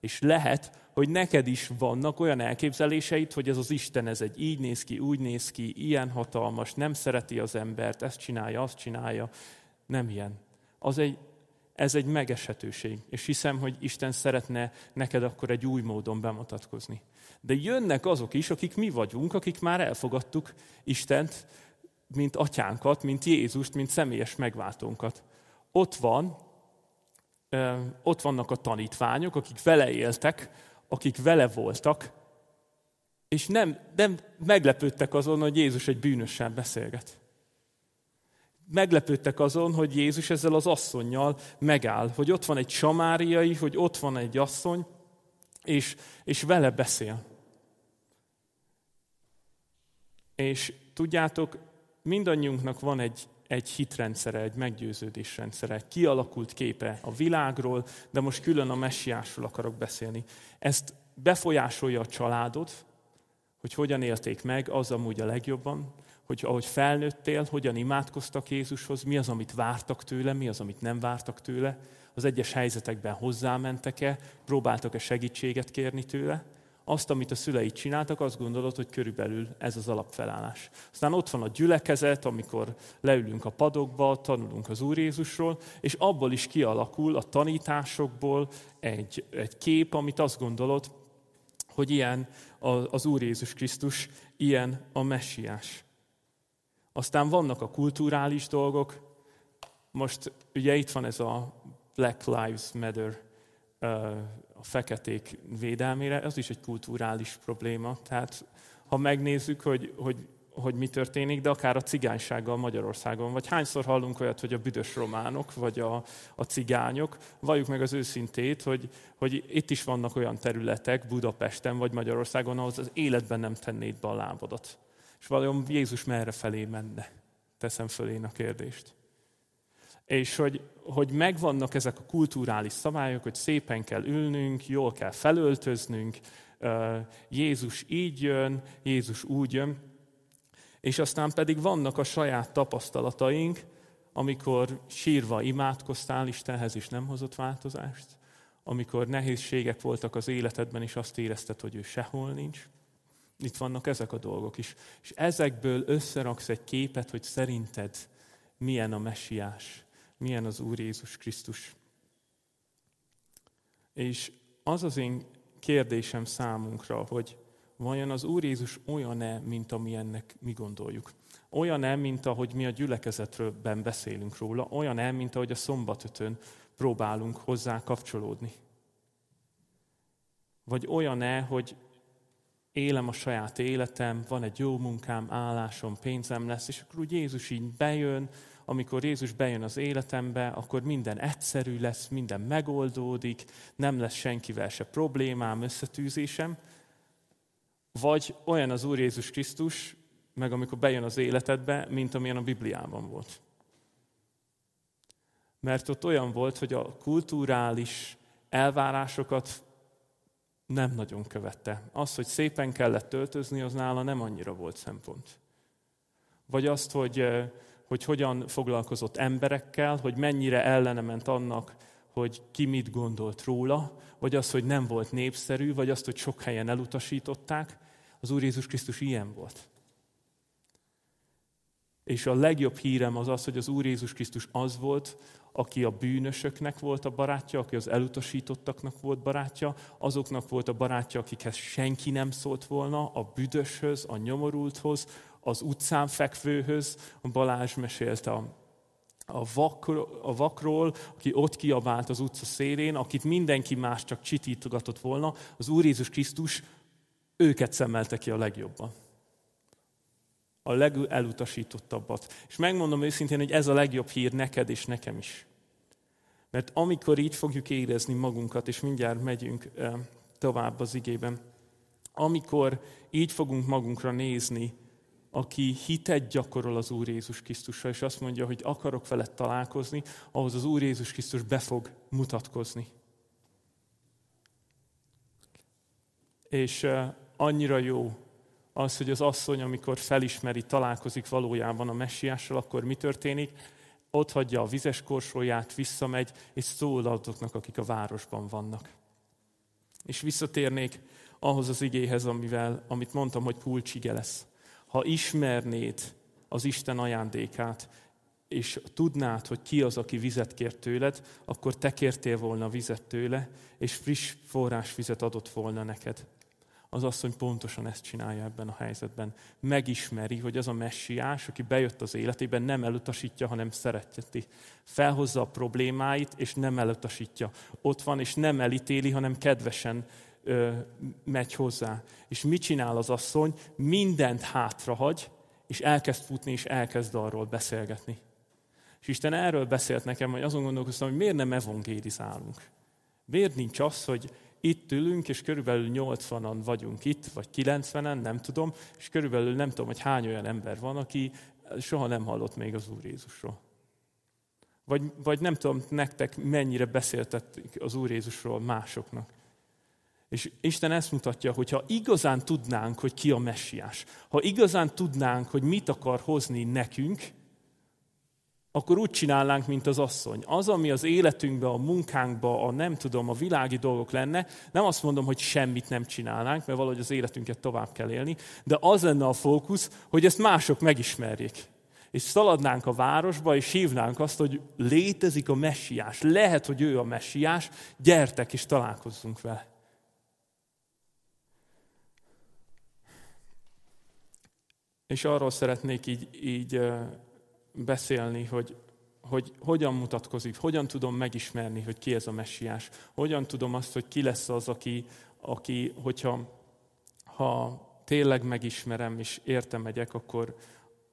És lehet, hogy neked is vannak olyan elképzeléseid, hogy ez az Isten, ez egy így néz ki, úgy néz ki, ilyen hatalmas, nem szereti az embert, ezt csinálja, azt csinálja. Nem ilyen. Az egy ez egy megeshetőség, és hiszem, hogy Isten szeretne neked akkor egy új módon bemutatkozni. De jönnek azok is, akik mi vagyunk, akik már elfogadtuk Istent, mint atyánkat, mint Jézust, mint személyes megváltónkat. Ott van, ott vannak a tanítványok, akik vele éltek, akik vele voltak, és nem, nem meglepődtek azon, hogy Jézus egy bűnössel beszélget meglepődtek azon, hogy Jézus ezzel az asszonynal megáll, hogy ott van egy samáriai, hogy ott van egy asszony, és, és vele beszél. És tudjátok, mindannyiunknak van egy, egy hitrendszere, egy meggyőződésrendszere, egy kialakult képe a világról, de most külön a messiásról akarok beszélni. Ezt befolyásolja a családod, hogy hogyan élték meg, az amúgy a legjobban, hogy ahogy felnőttél, hogyan imádkoztak Jézushoz, mi az, amit vártak tőle, mi az, amit nem vártak tőle, az egyes helyzetekben hozzámentek-e, próbáltak-e segítséget kérni tőle. Azt, amit a szüleid csináltak, azt gondolod, hogy körülbelül ez az alapfelállás. Aztán ott van a gyülekezet, amikor leülünk a padokba, tanulunk az Úr Jézusról, és abból is kialakul a tanításokból egy, egy kép, amit azt gondolod, hogy ilyen az Úr Jézus Krisztus, ilyen a messiás. Aztán vannak a kulturális dolgok. Most ugye itt van ez a Black Lives Matter, a feketék védelmére, az is egy kulturális probléma. Tehát ha megnézzük, hogy, hogy, hogy mi történik, de akár a cigánysággal Magyarországon, vagy hányszor hallunk olyat, hogy a büdös románok, vagy a, a cigányok, valljuk meg az őszintét, hogy, hogy itt is vannak olyan területek Budapesten, vagy Magyarországon, ahhoz az életben nem tennéd be a lábodat. És vajon Jézus merre felé menne? Teszem föl én a kérdést. És hogy, hogy megvannak ezek a kulturális szabályok, hogy szépen kell ülnünk, jól kell felöltöznünk, Jézus így jön, Jézus úgy jön, és aztán pedig vannak a saját tapasztalataink, amikor sírva imádkoztál Istenhez, és nem hozott változást, amikor nehézségek voltak az életedben, és azt érezted, hogy ő sehol nincs, itt vannak ezek a dolgok is. És ezekből összeraksz egy képet, hogy szerinted milyen a messiás, milyen az Úr Jézus Krisztus. És az az én kérdésem számunkra, hogy vajon az Úr Jézus olyan-e, mint amilyennek mi gondoljuk? Olyan-e, mint ahogy mi a gyülekezetről beszélünk róla? Olyan-e, mint ahogy a szombatötön próbálunk hozzá kapcsolódni? Vagy olyan-e, hogy élem a saját életem, van egy jó munkám, állásom, pénzem lesz, és akkor úgy Jézus így bejön, amikor Jézus bejön az életembe, akkor minden egyszerű lesz, minden megoldódik, nem lesz senkivel se problémám, összetűzésem. Vagy olyan az Úr Jézus Krisztus, meg amikor bejön az életedbe, mint amilyen a Bibliában volt. Mert ott olyan volt, hogy a kulturális elvárásokat nem nagyon követte. Az, hogy szépen kellett töltözni, az nála nem annyira volt szempont. Vagy azt, hogy, hogy hogyan foglalkozott emberekkel, hogy mennyire ellene ment annak, hogy ki mit gondolt róla, vagy az, hogy nem volt népszerű, vagy azt, hogy sok helyen elutasították. Az Úr Jézus Krisztus ilyen volt. És a legjobb hírem az az, hogy az Úr Jézus Krisztus az volt, aki a bűnösöknek volt a barátja, aki az elutasítottaknak volt barátja, azoknak volt a barátja, akikhez senki nem szólt volna, a büdöshöz, a nyomorulthoz, az utcán fekvőhöz. Balázs mesélte a a, vakr, a vakról, aki ott kiabált az utca szélén, akit mindenki más csak csitítogatott volna, az Úr Jézus Krisztus őket szemelte ki a legjobban a legelutasítottabbat. És megmondom őszintén, hogy ez a legjobb hír neked és nekem is. Mert amikor így fogjuk érezni magunkat, és mindjárt megyünk tovább az igében, amikor így fogunk magunkra nézni, aki hitet gyakorol az Úr Jézus Krisztusra, és azt mondja, hogy akarok veled találkozni, ahhoz az Úr Jézus Krisztus be fog mutatkozni. És annyira jó az, hogy az asszony, amikor felismeri, találkozik valójában a messiással, akkor mi történik? Ott hagyja a vizes korsóját, visszamegy, és szól azoknak, akik a városban vannak. És visszatérnék ahhoz az igéhez, amivel, amit mondtam, hogy kulcsige lesz. Ha ismernéd az Isten ajándékát, és tudnád, hogy ki az, aki vizet kért tőled, akkor te kértél volna vizet tőle, és friss forrásvizet adott volna neked az asszony pontosan ezt csinálja ebben a helyzetben. Megismeri, hogy az a messiás, aki bejött az életében, nem elutasítja, hanem szeretjeti. Felhozza a problémáit, és nem elutasítja. Ott van, és nem elítéli, hanem kedvesen ö, megy hozzá. És mit csinál az asszony? Mindent hátrahagy, és elkezd futni, és elkezd arról beszélgetni. És Isten erről beszélt nekem, hogy azon gondolkoztam, hogy miért nem evangélizálunk. Miért nincs az, hogy itt ülünk, és körülbelül 80-an vagyunk itt, vagy 90-en, nem tudom, és körülbelül nem tudom, hogy hány olyan ember van, aki soha nem hallott még az Úr Jézusról. Vagy, vagy nem tudom nektek, mennyire beszéltetik az Úr Jézusról másoknak. És Isten ezt mutatja, hogy ha igazán tudnánk, hogy ki a messiás, ha igazán tudnánk, hogy mit akar hozni nekünk, akkor úgy csinálnánk, mint az asszony. Az, ami az életünkben, a munkánkban, a nem tudom, a világi dolgok lenne, nem azt mondom, hogy semmit nem csinálnánk, mert valahogy az életünket tovább kell élni, de az lenne a fókusz, hogy ezt mások megismerjék. És szaladnánk a városba, és hívnánk azt, hogy létezik a messiás, lehet, hogy ő a messiás, gyertek és találkozzunk vele. És arról szeretnék így, így beszélni, hogy, hogy hogyan mutatkozik, hogyan tudom megismerni, hogy ki ez a messiás, hogyan tudom azt, hogy ki lesz az, aki, aki hogyha ha tényleg megismerem és értem megyek, akkor,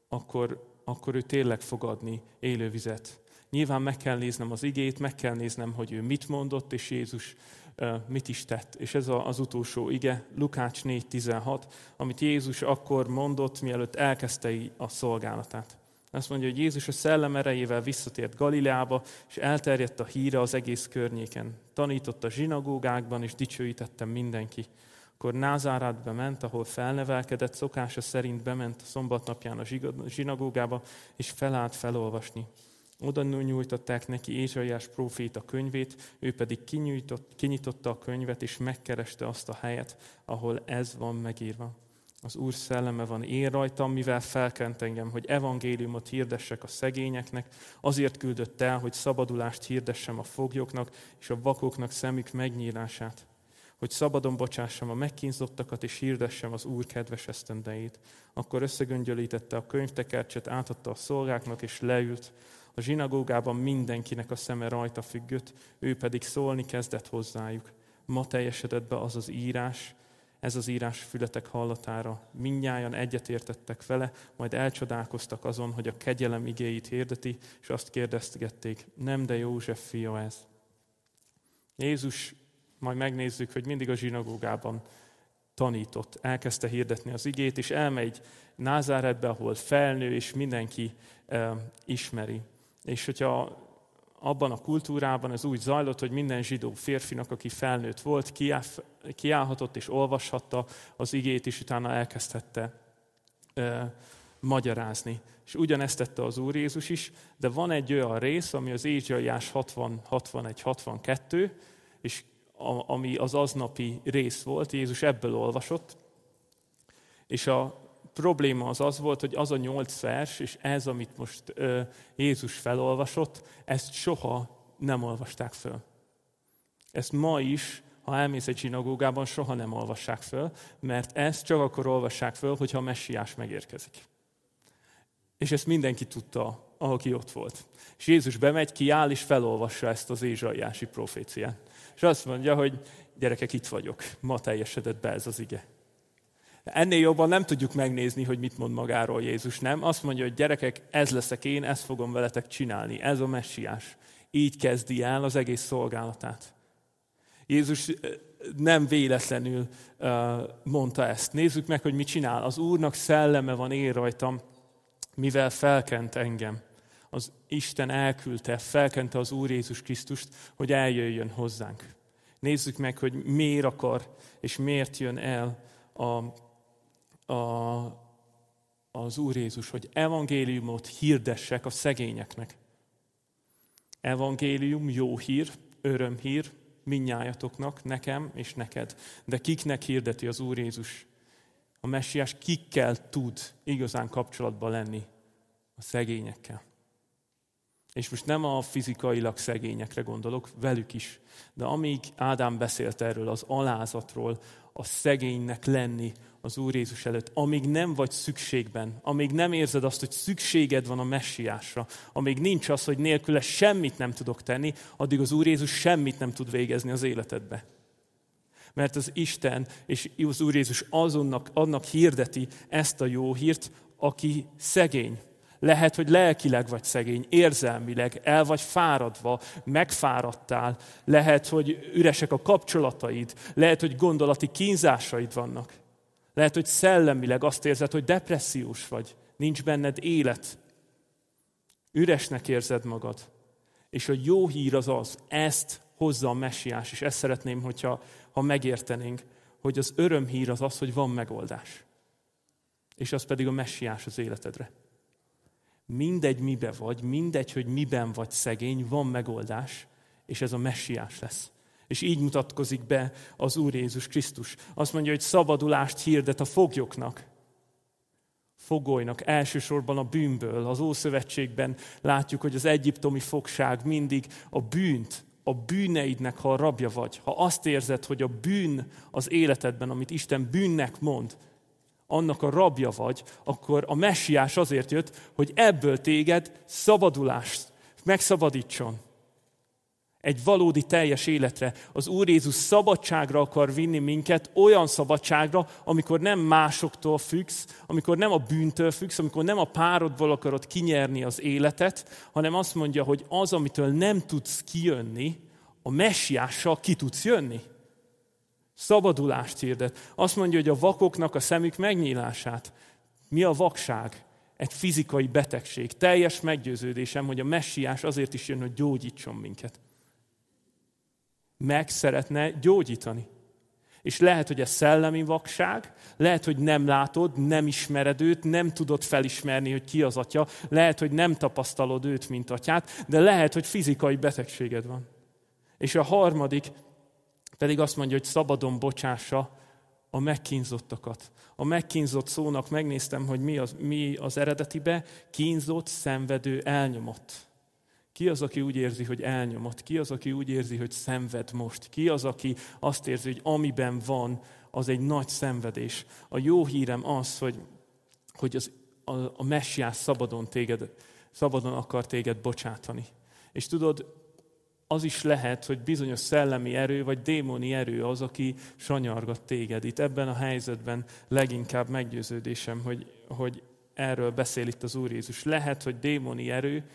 akkor, akkor ő tényleg fog adni élővizet. Nyilván meg kell néznem az igét, meg kell néznem, hogy ő mit mondott, és Jézus mit is tett. És ez az utolsó ige, Lukács 4.16, amit Jézus akkor mondott, mielőtt elkezdte a szolgálatát. Azt mondja, hogy Jézus a szellem erejével visszatért Galileába, és elterjedt a híre az egész környéken. Tanított a zsinagógákban, és dicsőítette mindenki. Akkor Názárádbe ment, ahol felnevelkedett, szokása szerint bement a szombatnapján a zsinagógába, és felállt felolvasni. Oda nyújtották neki Ézsaiás a könyvét, ő pedig kinyújtott, kinyitotta a könyvet, és megkereste azt a helyet, ahol ez van megírva. Az Úr szelleme van én rajtam, mivel felkent engem, hogy evangéliumot hirdessek a szegényeknek, azért küldött el, hogy szabadulást hirdessem a foglyoknak és a vakoknak szemük megnyílását, hogy szabadon bocsássam a megkínzottakat és hirdessem az Úr kedves esztendeit. Akkor összegöngyölítette a könyvtekercset, átadta a szolgáknak és leült. A zsinagógában mindenkinek a szeme rajta függött, ő pedig szólni kezdett hozzájuk. Ma teljesedett be az az írás, ez az írás fületek hallatára mindnyájan egyetértettek vele, majd elcsodálkoztak azon, hogy a kegyelem igéit hirdeti, és azt kérdeztegették, nem de József fia ez. Jézus, majd megnézzük, hogy mindig a zsinagógában tanított, elkezdte hirdetni az igét, és elmegy Názáretbe, ahol felnő, és mindenki e, ismeri. És hogyha abban a kultúrában ez úgy zajlott, hogy minden zsidó férfinak, aki felnőtt volt, kiállhatott és olvashatta az igét, és utána elkezdhette ö, magyarázni. És ugyanezt tette az Úr Jézus is, de van egy olyan rész, ami az Ézsaiás 60-61-62, és a, ami az aznapi rész volt, Jézus ebből olvasott, és a probléma az az volt, hogy az a nyolc vers, és ez, amit most ö, Jézus felolvasott, ezt soha nem olvasták föl. Ezt ma is, ha elmész egy zsinagógában, soha nem olvassák föl, mert ezt csak akkor olvassák föl, hogyha a messiás megérkezik. És ezt mindenki tudta, aki ott volt. És Jézus bemegy, kiáll és felolvassa ezt az ézsaiási proféciát. És azt mondja, hogy gyerekek, itt vagyok, ma teljesedett be ez az ige. Ennél jobban nem tudjuk megnézni, hogy mit mond magáról Jézus, nem? Azt mondja, hogy gyerekek, ez leszek én, ezt fogom veletek csinálni, ez a messiás. Így kezdi el az egész szolgálatát. Jézus nem véletlenül mondta ezt. Nézzük meg, hogy mit csinál. Az Úrnak szelleme van én rajtam, mivel felkent engem. Az Isten elküldte, felkente az Úr Jézus Krisztust, hogy eljöjjön hozzánk. Nézzük meg, hogy miért akar, és miért jön el a a, az Úr Jézus, hogy evangéliumot hirdessek a szegényeknek. Evangélium jó hír, örömhír minnyájatoknak, nekem és neked. De kiknek hirdeti az Úr Jézus? A messiás kikkel tud igazán kapcsolatban lenni? A szegényekkel. És most nem a fizikailag szegényekre gondolok, velük is. De amíg Ádám beszélt erről az alázatról, a szegénynek lenni, az Úr Jézus előtt, amíg nem vagy szükségben, amíg nem érzed azt, hogy szükséged van a messiásra, amíg nincs az, hogy nélküle semmit nem tudok tenni, addig az Úr Jézus semmit nem tud végezni az életedbe. Mert az Isten és az Úr Jézus azonnak, annak hirdeti ezt a jó hírt, aki szegény, lehet, hogy lelkileg vagy szegény, érzelmileg, el vagy fáradva, megfáradtál. Lehet, hogy üresek a kapcsolataid, lehet, hogy gondolati kínzásaid vannak. Lehet, hogy szellemileg azt érzed, hogy depressziós vagy, nincs benned élet. Üresnek érzed magad. És a jó hír az az, ezt hozza a messiás, és ezt szeretném, hogyha ha megértenénk, hogy az örömhír az az, hogy van megoldás. És az pedig a messiás az életedre. Mindegy, mibe vagy, mindegy, hogy miben vagy szegény, van megoldás, és ez a messiás lesz. És így mutatkozik be az Úr Jézus Krisztus. Azt mondja, hogy szabadulást hirdet a foglyoknak, fogolynak, elsősorban a bűnből. Az Ószövetségben látjuk, hogy az egyiptomi fogság mindig a bűnt, a bűneidnek, ha a rabja vagy, ha azt érzed, hogy a bűn az életedben, amit Isten bűnnek mond, annak a rabja vagy, akkor a messiás azért jött, hogy ebből téged szabadulást megszabadítson egy valódi teljes életre. Az Úr Jézus szabadságra akar vinni minket, olyan szabadságra, amikor nem másoktól függsz, amikor nem a bűntől függsz, amikor nem a párodból akarod kinyerni az életet, hanem azt mondja, hogy az, amitől nem tudsz kijönni, a messiással ki tudsz jönni. Szabadulást hirdet. Azt mondja, hogy a vakoknak a szemük megnyílását. Mi a vakság? egy fizikai betegség. Teljes meggyőződésem, hogy a messiás azért is jön, hogy gyógyítson minket meg szeretne gyógyítani. És lehet, hogy ez szellemi vakság, lehet, hogy nem látod, nem ismered őt, nem tudod felismerni, hogy ki az atya, lehet, hogy nem tapasztalod őt, mint atyát, de lehet, hogy fizikai betegséged van. És a harmadik pedig azt mondja, hogy szabadon bocsássa a megkínzottakat. A megkínzott szónak megnéztem, hogy mi az, mi az eredetibe, kínzott, szenvedő, elnyomott. Ki az, aki úgy érzi, hogy elnyomott? Ki az, aki úgy érzi, hogy szenved most? Ki az, aki azt érzi, hogy amiben van, az egy nagy szenvedés? A jó hírem az, hogy, hogy az, a, a messiás szabadon, téged, szabadon akar téged bocsátani. És tudod, az is lehet, hogy bizonyos szellemi erő vagy démoni erő az, aki sanyargat téged. Itt ebben a helyzetben leginkább meggyőződésem, hogy, hogy erről beszél itt az Úr Jézus. Lehet, hogy démoni erő,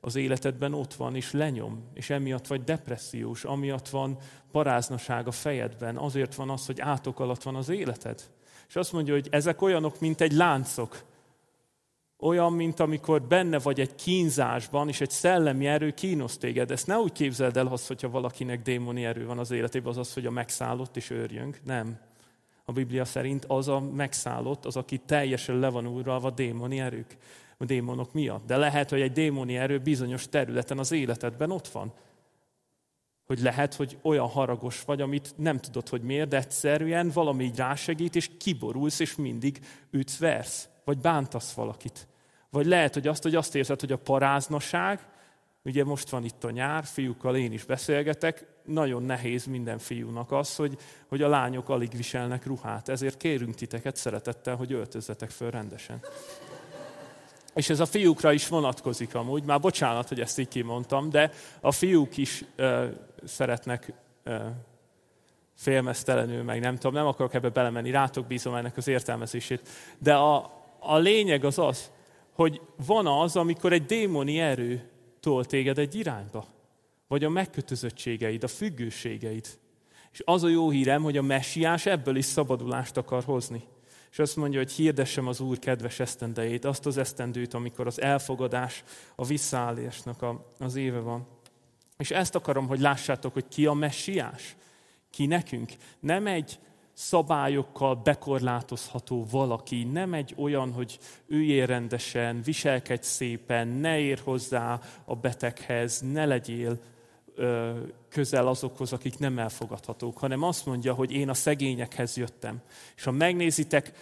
az életedben ott van, és lenyom, és emiatt vagy depressziós, amiatt van paráznaság a fejedben, azért van az, hogy átok alatt van az életed. És azt mondja, hogy ezek olyanok, mint egy láncok. Olyan, mint amikor benne vagy egy kínzásban, és egy szellemi erő kínos téged. Ezt ne úgy képzeld el azt, hogyha valakinek démoni erő van az életében, az az, hogy a megszállott és őrjünk. Nem. A Biblia szerint az a megszállott, az, aki teljesen le van uralva démoni erők a démonok miatt. De lehet, hogy egy démoni erő bizonyos területen az életedben ott van. Hogy lehet, hogy olyan haragos vagy, amit nem tudod, hogy miért, de egyszerűen valami így rásegít, és kiborulsz, és mindig ütsz, versz, vagy bántasz valakit. Vagy lehet, hogy azt, hogy azt érzed, hogy a paráznaság, ugye most van itt a nyár, fiúkkal én is beszélgetek, nagyon nehéz minden fiúnak az, hogy, hogy a lányok alig viselnek ruhát. Ezért kérünk titeket szeretettel, hogy öltözzetek föl rendesen és ez a fiúkra is vonatkozik amúgy, már bocsánat, hogy ezt így kimondtam, de a fiúk is ö, szeretnek ö, félmeztelenül, meg nem tudom, nem akarok ebbe belemenni, rátok bízom ennek az értelmezését. De a, a lényeg az az, hogy van az, amikor egy démoni erő tol téged egy irányba, vagy a megkötözöttségeid, a függőségeid. És az a jó hírem, hogy a messiás ebből is szabadulást akar hozni és azt mondja, hogy hirdessem az Úr kedves esztendejét, azt az esztendőt, amikor az elfogadás, a visszaállásnak a, az éve van. És ezt akarom, hogy lássátok, hogy ki a messiás, ki nekünk. Nem egy szabályokkal bekorlátozható valaki, nem egy olyan, hogy üljél rendesen, viselkedj szépen, ne ér hozzá a beteghez, ne legyél közel azokhoz, akik nem elfogadhatók, hanem azt mondja, hogy én a szegényekhez jöttem. És ha megnézitek,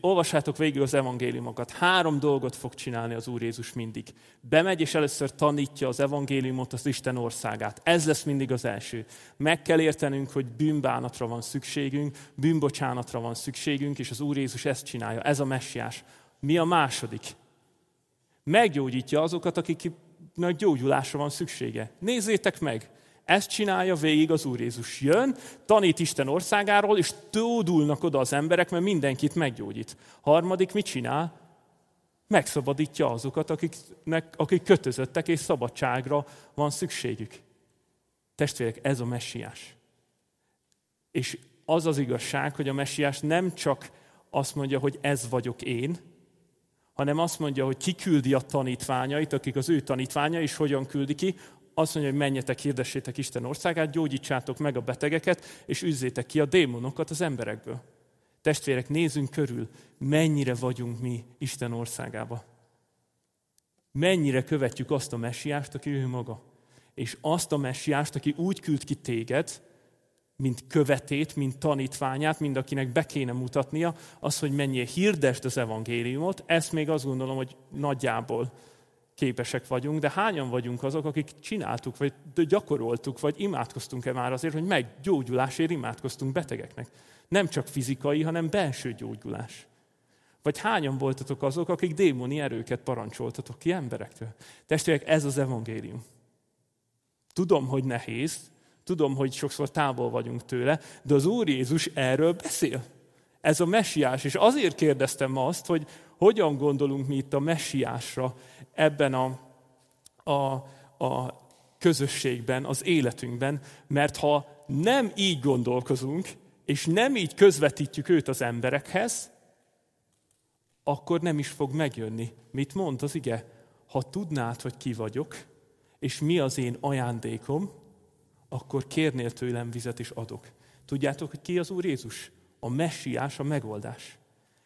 olvassátok végül az evangéliumokat, három dolgot fog csinálni az Úr Jézus mindig. Bemegy és először tanítja az evangéliumot, az Isten országát. Ez lesz mindig az első. Meg kell értenünk, hogy bűnbánatra van szükségünk, bűnbocsánatra van szükségünk, és az Úr Jézus ezt csinálja, ez a messiás. Mi a második? Meggyógyítja azokat, akik nagy gyógyulásra van szüksége. Nézzétek meg, ezt csinálja végig az Úr Jézus. Jön, tanít Isten országáról, és tódulnak oda az emberek, mert mindenkit meggyógyít. Harmadik mit csinál? Megszabadítja azokat, akiknek, akik kötözöttek, és szabadságra van szükségük. Testvérek, ez a messiás. És az az igazság, hogy a messiás nem csak azt mondja, hogy ez vagyok én, hanem azt mondja, hogy kiküldi a tanítványait, akik az ő tanítványa, és hogyan küldi ki, azt mondja, hogy menjetek, hirdessétek Isten országát, gyógyítsátok meg a betegeket, és üzzétek ki a démonokat az emberekből. Testvérek, nézzünk körül, mennyire vagyunk mi Isten országába. Mennyire követjük azt a messiást, aki ő maga. És azt a messiást, aki úgy küld ki téged, mint követét, mint tanítványát, mind akinek be kéne mutatnia, az, hogy mennyi hirdest az evangéliumot, ezt még azt gondolom, hogy nagyjából képesek vagyunk, de hányan vagyunk azok, akik csináltuk, vagy gyakoroltuk, vagy imádkoztunk-e már azért, hogy gyógyulásért imádkoztunk betegeknek. Nem csak fizikai, hanem belső gyógyulás. Vagy hányan voltatok azok, akik démoni erőket parancsoltatok ki emberektől? Testvérek, ez az evangélium. Tudom, hogy nehéz, Tudom, hogy sokszor távol vagyunk tőle, de az Úr Jézus erről beszél. Ez a messiás, és azért kérdeztem azt, hogy hogyan gondolunk mi itt a messiásra ebben a, a, a közösségben, az életünkben, mert ha nem így gondolkozunk, és nem így közvetítjük őt az emberekhez, akkor nem is fog megjönni. Mit mond az ige? Ha tudnád, hogy ki vagyok, és mi az én ajándékom, akkor kérnél tőlem vizet, és adok. Tudjátok, hogy ki az Úr Jézus? A messiás, a megoldás.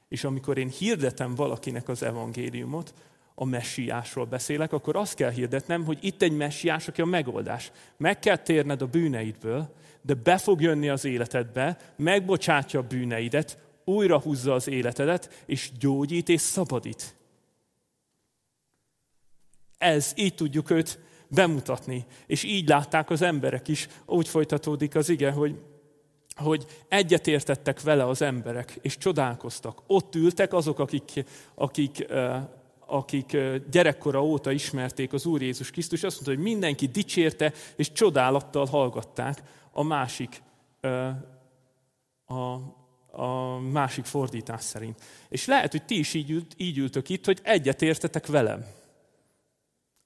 És amikor én hirdetem valakinek az evangéliumot, a messiásról beszélek, akkor azt kell hirdetnem, hogy itt egy messiás, aki a megoldás. Meg kell térned a bűneidből, de be fog jönni az életedbe, megbocsátja a bűneidet, újra húzza az életedet, és gyógyít és szabadít. Ez, így tudjuk őt bemutatni. És így látták az emberek is, úgy folytatódik az ige, hogy hogy egyetértettek vele az emberek, és csodálkoztak. Ott ültek azok, akik, akik, akik gyerekkora óta ismerték az Úr Jézus Krisztus, azt mondta, hogy mindenki dicsérte, és csodálattal hallgatták a másik, a, a másik fordítás szerint. És lehet, hogy ti is így, ült, így ültök itt, hogy egyetértetek velem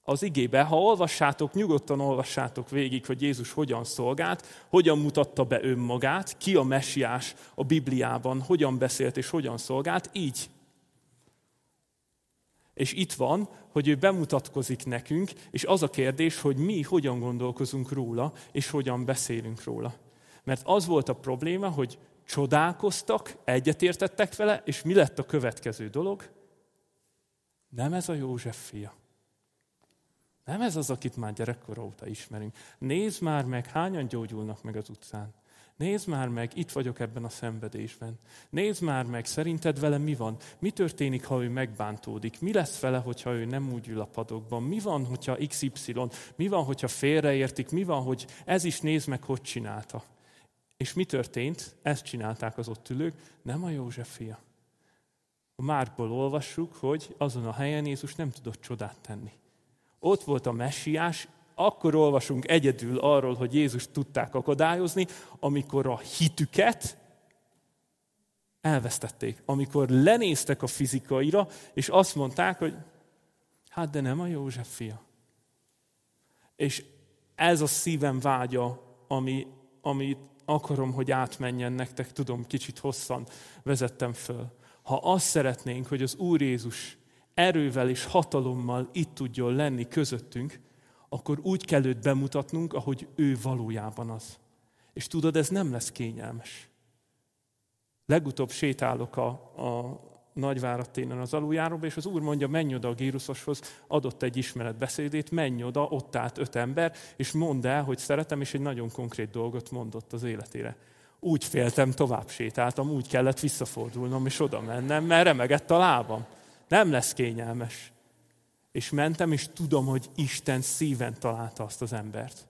az igébe, ha olvassátok, nyugodtan olvassátok végig, hogy Jézus hogyan szolgált, hogyan mutatta be önmagát, ki a mesiás a Bibliában, hogyan beszélt és hogyan szolgált, így. És itt van, hogy ő bemutatkozik nekünk, és az a kérdés, hogy mi hogyan gondolkozunk róla, és hogyan beszélünk róla. Mert az volt a probléma, hogy csodálkoztak, egyetértettek vele, és mi lett a következő dolog? Nem ez a József fia nem ez az, akit már gyerekkora óta ismerünk. Nézd már meg, hányan gyógyulnak meg az utcán. Nézd már meg, itt vagyok ebben a szenvedésben. Nézd már meg, szerinted vele mi van? Mi történik, ha ő megbántódik? Mi lesz vele, hogyha ő nem úgy ül a padokban? Mi van, hogyha XY? Mi van, hogyha félreértik? Mi van, hogy ez is nézd meg, hogy csinálta? És mi történt? Ezt csinálták az ott ülők, nem a József fia. A Márkból olvassuk, hogy azon a helyen Jézus nem tudott csodát tenni. Ott volt a messiás, akkor olvasunk egyedül arról, hogy Jézus tudták akadályozni, amikor a hitüket elvesztették. Amikor lenéztek a fizikaira, és azt mondták, hogy hát de nem a József fia. És ez a szívem vágya, ami, amit akarom, hogy átmenjen nektek, tudom, kicsit hosszan vezettem föl. Ha azt szeretnénk, hogy az Úr Jézus erővel és hatalommal itt tudjon lenni közöttünk, akkor úgy kell őt bemutatnunk, ahogy ő valójában az. És tudod, ez nem lesz kényelmes. Legutóbb sétálok a, a Nagyvárat tényen az aluljáróba, és az úr mondja, menj oda a Gírusoshoz, adott egy ismeretbeszédét, menj oda, ott állt öt ember, és mondd el, hogy szeretem, és egy nagyon konkrét dolgot mondott az életére. Úgy féltem, tovább sétáltam, úgy kellett visszafordulnom, és oda mennem, mert remegett a lábam. Nem lesz kényelmes. És mentem, és tudom, hogy Isten szíven találta azt az embert.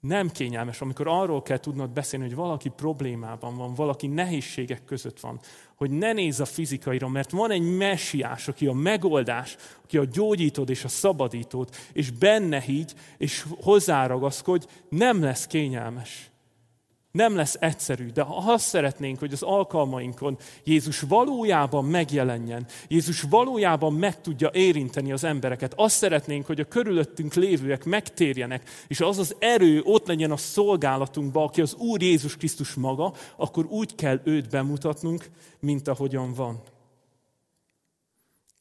Nem kényelmes, amikor arról kell tudnod beszélni, hogy valaki problémában van, valaki nehézségek között van, hogy ne nézz a fizikaira, mert van egy messiás, aki a megoldás, aki a gyógyítód és a szabadítód, és benne higgy, és hozzáragaszkodj, nem lesz kényelmes. Nem lesz egyszerű, de ha azt szeretnénk, hogy az alkalmainkon Jézus valójában megjelenjen, Jézus valójában meg tudja érinteni az embereket, azt szeretnénk, hogy a körülöttünk lévőek megtérjenek, és az az erő ott legyen a szolgálatunkban, aki az Úr Jézus Krisztus maga, akkor úgy kell őt bemutatnunk, mint ahogyan van.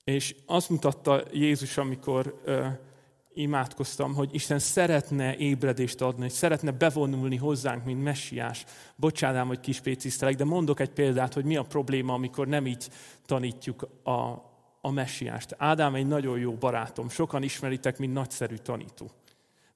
És azt mutatta Jézus, amikor imádkoztam, hogy Isten szeretne ébredést adni, hogy szeretne bevonulni hozzánk, mint messiás. Bocsánám, hogy kispécisztelek, de mondok egy példát, hogy mi a probléma, amikor nem így tanítjuk a, a messiást. Ádám egy nagyon jó barátom, sokan ismeritek, mint nagyszerű tanító,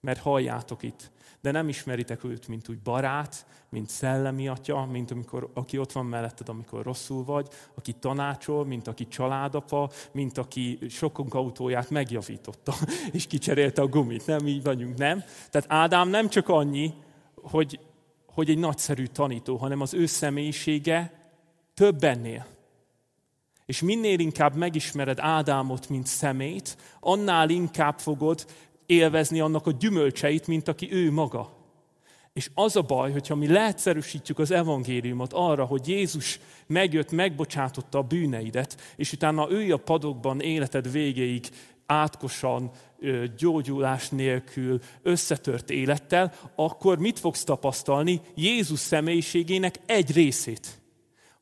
mert halljátok itt de nem ismeritek őt, mint úgy barát, mint szellemi atya, mint amikor, aki ott van melletted, amikor rosszul vagy, aki tanácsol, mint aki családapa, mint aki sokunk autóját megjavította, és kicserélte a gumit. Nem így vagyunk, nem? Tehát Ádám nem csak annyi, hogy, hogy egy nagyszerű tanító, hanem az ő személyisége több ennél. És minél inkább megismered Ádámot, mint szemét, annál inkább fogod élvezni annak a gyümölcseit, mint aki ő maga. És az a baj, hogyha mi leegyszerűsítjük az evangéliumot arra, hogy Jézus megjött, megbocsátotta a bűneidet, és utána ő a padokban életed végéig átkosan, gyógyulás nélkül, összetört élettel, akkor mit fogsz tapasztalni? Jézus személyiségének egy részét.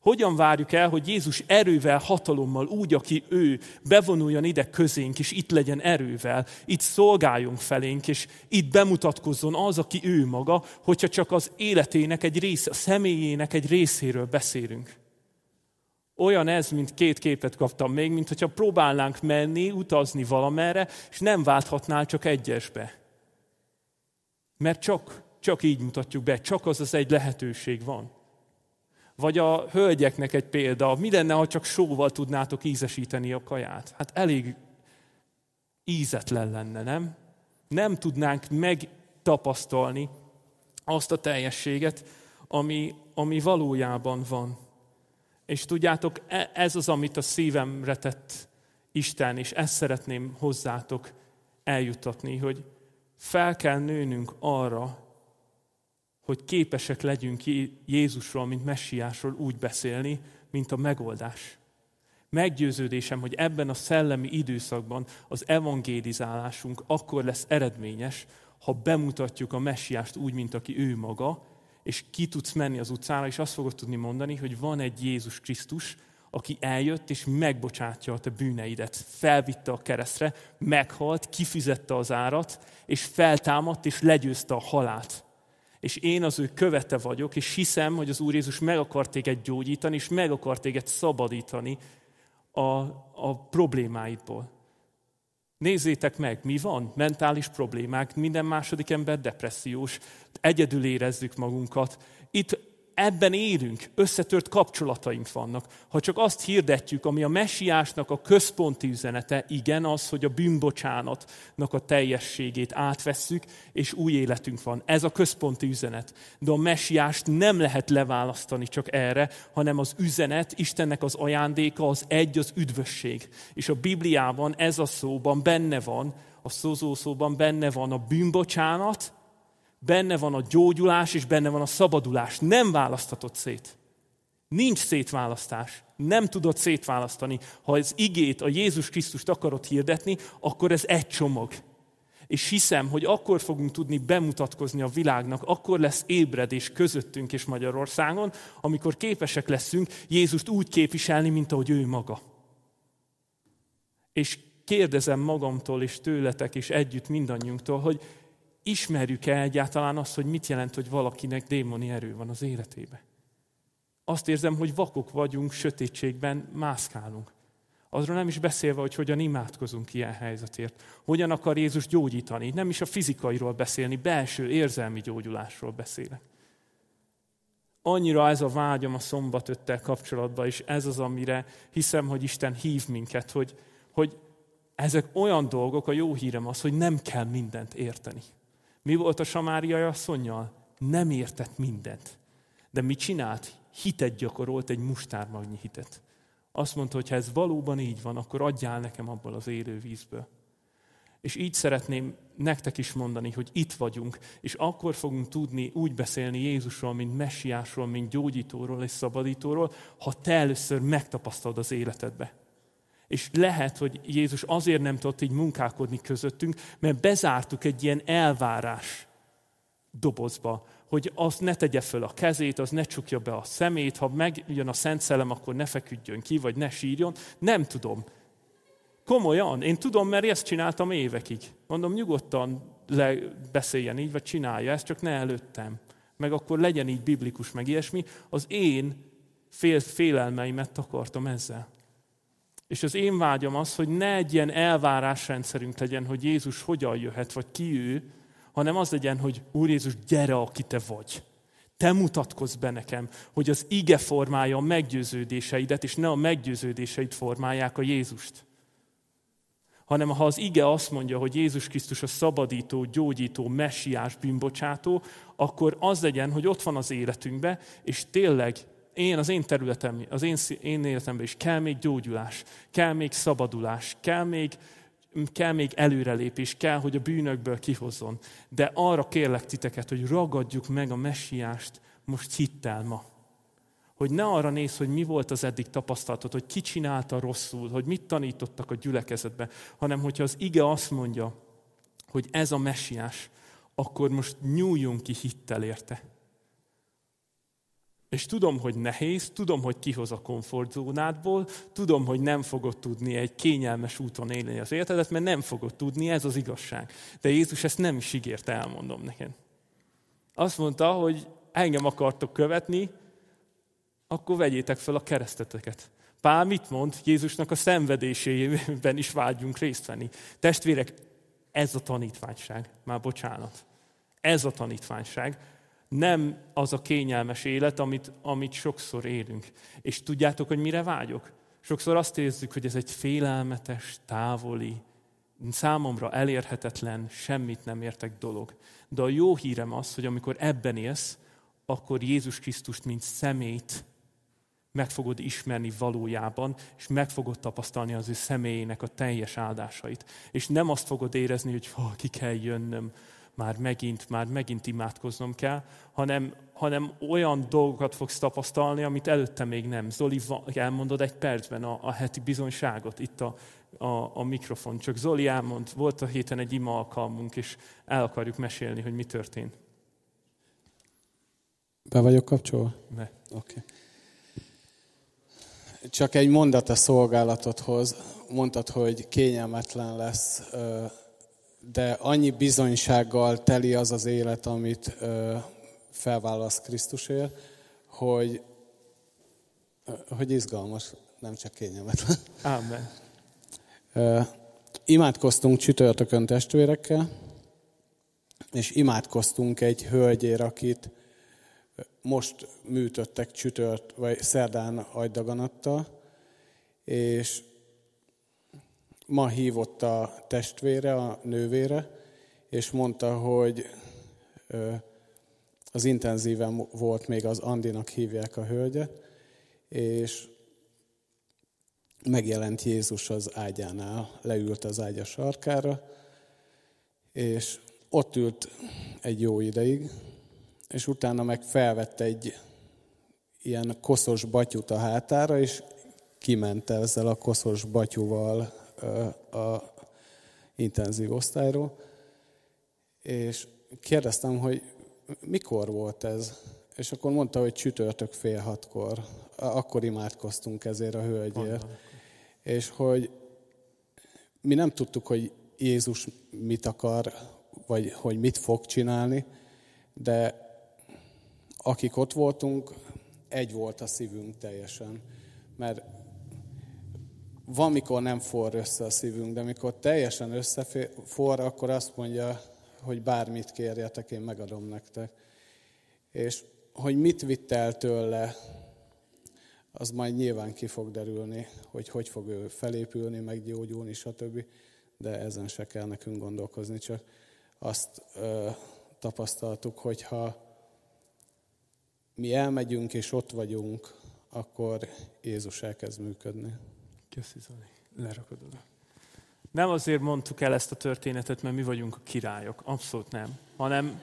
Hogyan várjuk el, hogy Jézus erővel, hatalommal, úgy, aki ő, bevonuljon ide közénk, és itt legyen erővel, itt szolgáljunk felénk, és itt bemutatkozzon az, aki ő maga, hogyha csak az életének egy része, a személyének egy részéről beszélünk. Olyan ez, mint két képet kaptam még, mint hogyha próbálnánk menni, utazni valamerre, és nem válthatnál csak egyesbe. Mert csak, csak így mutatjuk be, csak az az egy lehetőség van. Vagy a hölgyeknek egy példa, mi lenne, ha csak sóval tudnátok ízesíteni a kaját? Hát elég ízetlen lenne, nem? Nem tudnánk megtapasztalni azt a teljességet, ami, ami valójában van. És tudjátok, e, ez az, amit a szívemre tett Isten, és ezt szeretném hozzátok eljutatni, hogy fel kell nőnünk arra, hogy képesek legyünk Jézusról, mint messiásról úgy beszélni, mint a megoldás. Meggyőződésem, hogy ebben a szellemi időszakban az evangélizálásunk akkor lesz eredményes, ha bemutatjuk a messiást úgy, mint aki ő maga, és ki tudsz menni az utcára, és azt fogod tudni mondani, hogy van egy Jézus Krisztus, aki eljött és megbocsátja a te bűneidet. Felvitte a keresztre, meghalt, kifizette az árat, és feltámadt és legyőzte a halált és én az ő követe vagyok, és hiszem, hogy az Úr Jézus meg akar téged gyógyítani, és meg akar téged szabadítani a, a problémáidból. Nézzétek meg, mi van? Mentális problémák, minden második ember depressziós, egyedül érezzük magunkat. Itt ebben élünk, összetört kapcsolataink vannak. Ha csak azt hirdetjük, ami a messiásnak a központi üzenete, igen, az, hogy a bűnbocsánatnak a teljességét átvesszük, és új életünk van. Ez a központi üzenet. De a messiást nem lehet leválasztani csak erre, hanem az üzenet, Istennek az ajándéka, az egy, az üdvösség. És a Bibliában ez a szóban benne van, a szózószóban benne van a bűnbocsánat, Benne van a gyógyulás, és benne van a szabadulás. Nem választhatod szét. Nincs szétválasztás. Nem tudod szétválasztani. Ha az igét, a Jézus Krisztust akarod hirdetni, akkor ez egy csomag. És hiszem, hogy akkor fogunk tudni bemutatkozni a világnak, akkor lesz ébredés közöttünk és Magyarországon, amikor képesek leszünk Jézust úgy képviselni, mint ahogy ő maga. És kérdezem magamtól és tőletek és együtt mindannyiunktól, hogy ismerjük e egyáltalán azt, hogy mit jelent, hogy valakinek démoni erő van az életébe. Azt érzem, hogy vakok vagyunk, sötétségben mászkálunk. Azról nem is beszélve, hogy hogyan imádkozunk ilyen helyzetért. Hogyan akar Jézus gyógyítani. Nem is a fizikairól beszélni, belső érzelmi gyógyulásról beszélek. Annyira ez a vágyom a öttel kapcsolatban, és ez az, amire hiszem, hogy Isten hív minket, hogy, hogy ezek olyan dolgok, a jó hírem az, hogy nem kell mindent érteni. Mi volt a samáriai asszonynal? Nem értett mindent. De mit csinált? Hitet gyakorolt, egy mustármagnyi hitet. Azt mondta, hogy ha ez valóban így van, akkor adjál nekem abból az élő vízből. És így szeretném nektek is mondani, hogy itt vagyunk, és akkor fogunk tudni úgy beszélni Jézusról, mint messiásról, mint gyógyítóról és szabadítóról, ha te először megtapasztalod az életedbe. És lehet, hogy Jézus azért nem tudott így munkálkodni közöttünk, mert bezártuk egy ilyen elvárás dobozba, hogy az ne tegye föl a kezét, az ne csukja be a szemét, ha megjön a Szent Szellem, akkor ne feküdjön ki, vagy ne sírjon. Nem tudom. Komolyan, én tudom, mert ezt csináltam évekig. Mondom, nyugodtan le, beszéljen így, vagy csinálja ezt, csak ne előttem. Meg akkor legyen így biblikus, meg ilyesmi. Az én fél, félelmeimet takartam ezzel. És az én vágyam az, hogy ne egy ilyen elvárásrendszerünk legyen, hogy Jézus hogyan jöhet, vagy ki ő, hanem az legyen, hogy Úr Jézus, gyere, aki te vagy. Te mutatkozz be nekem, hogy az ige formálja a meggyőződéseidet, és ne a meggyőződéseid formálják a Jézust. Hanem ha az ige azt mondja, hogy Jézus Krisztus a szabadító, gyógyító, messiás, bűnbocsátó, akkor az legyen, hogy ott van az életünkbe, és tényleg én, az én területem, az én, én életemben is kell még gyógyulás, kell még szabadulás, kell még, kell még előrelépés, kell, hogy a bűnökből kihozzon. De arra kérlek titeket, hogy ragadjuk meg a messiást most hittel ma. Hogy ne arra néz, hogy mi volt az eddig tapasztalatod, hogy ki csinálta rosszul, hogy mit tanítottak a gyülekezetbe, hanem hogyha az ige azt mondja, hogy ez a messiás, akkor most nyúljunk ki hittel érte és tudom, hogy nehéz, tudom, hogy kihoz a komfortzónádból, tudom, hogy nem fogod tudni egy kényelmes úton élni az életedet, mert nem fogod tudni, ez az igazság. De Jézus ezt nem is ígérte, elmondom neked. Azt mondta, hogy engem akartok követni, akkor vegyétek fel a kereszteteket. Pál mit mond? Jézusnak a szenvedésében is vágyunk részt venni. Testvérek, ez a tanítványság. Már bocsánat. Ez a tanítványság, nem az a kényelmes élet, amit, amit sokszor élünk. És tudjátok, hogy mire vágyok? Sokszor azt érzük, hogy ez egy félelmetes, távoli, számomra elérhetetlen, semmit nem értek dolog. De a jó hírem az, hogy amikor ebben élsz, akkor Jézus Krisztust, mint szemét meg fogod ismerni valójában, és meg fogod tapasztalni az ő személyének a teljes áldásait. És nem azt fogod érezni, hogy ha ki kell jönnöm, már megint, már megint imádkoznom kell, hanem, hanem olyan dolgokat fogsz tapasztalni, amit előtte még nem. Zoli, elmondod egy percben a, a heti bizonyságot itt a, a, a mikrofon. Csak Zoli elmond, volt a héten egy ima alkalmunk, és el akarjuk mesélni, hogy mi történt. Be vagyok kapcsolva? Be. Oké. Okay. Csak egy mondat a szolgálatodhoz. Mondtad, hogy kényelmetlen lesz de annyi bizonysággal teli az az élet, amit felválasz Krisztusért, hogy, hogy izgalmas, nem csak kényelmetlen. Amen. Imádkoztunk csütörtökön testvérekkel, és imádkoztunk egy hölgyért, akit most műtöttek csütört, vagy szerdán agydaganattal, és ma hívott a testvére, a nővére, és mondta, hogy az intenzíven volt még az Andinak hívják a hölgyet, és megjelent Jézus az ágyánál, leült az ágya sarkára, és ott ült egy jó ideig, és utána meg felvett egy ilyen koszos batyut a hátára, és kiment ezzel a koszos batyúval a intenzív osztályról, és kérdeztem, hogy mikor volt ez, és akkor mondta, hogy csütörtök fél hatkor, akkor imádkoztunk ezért a hölgyért, és hogy mi nem tudtuk, hogy Jézus mit akar, vagy hogy mit fog csinálni, de akik ott voltunk, egy volt a szívünk teljesen, mert van, mikor nem forr össze a szívünk, de mikor teljesen összeforr, akkor azt mondja, hogy bármit kérjetek, én megadom nektek. És hogy mit vitt el tőle, az majd nyilván ki fog derülni, hogy hogy fog ő felépülni, meggyógyulni, stb. De ezen se kell nekünk gondolkozni, csak azt ö, tapasztaltuk, hogyha mi elmegyünk és ott vagyunk, akkor Jézus elkezd működni. Köszi Zoli, lerakod oda. Nem azért mondtuk el ezt a történetet, mert mi vagyunk a királyok, abszolút nem, hanem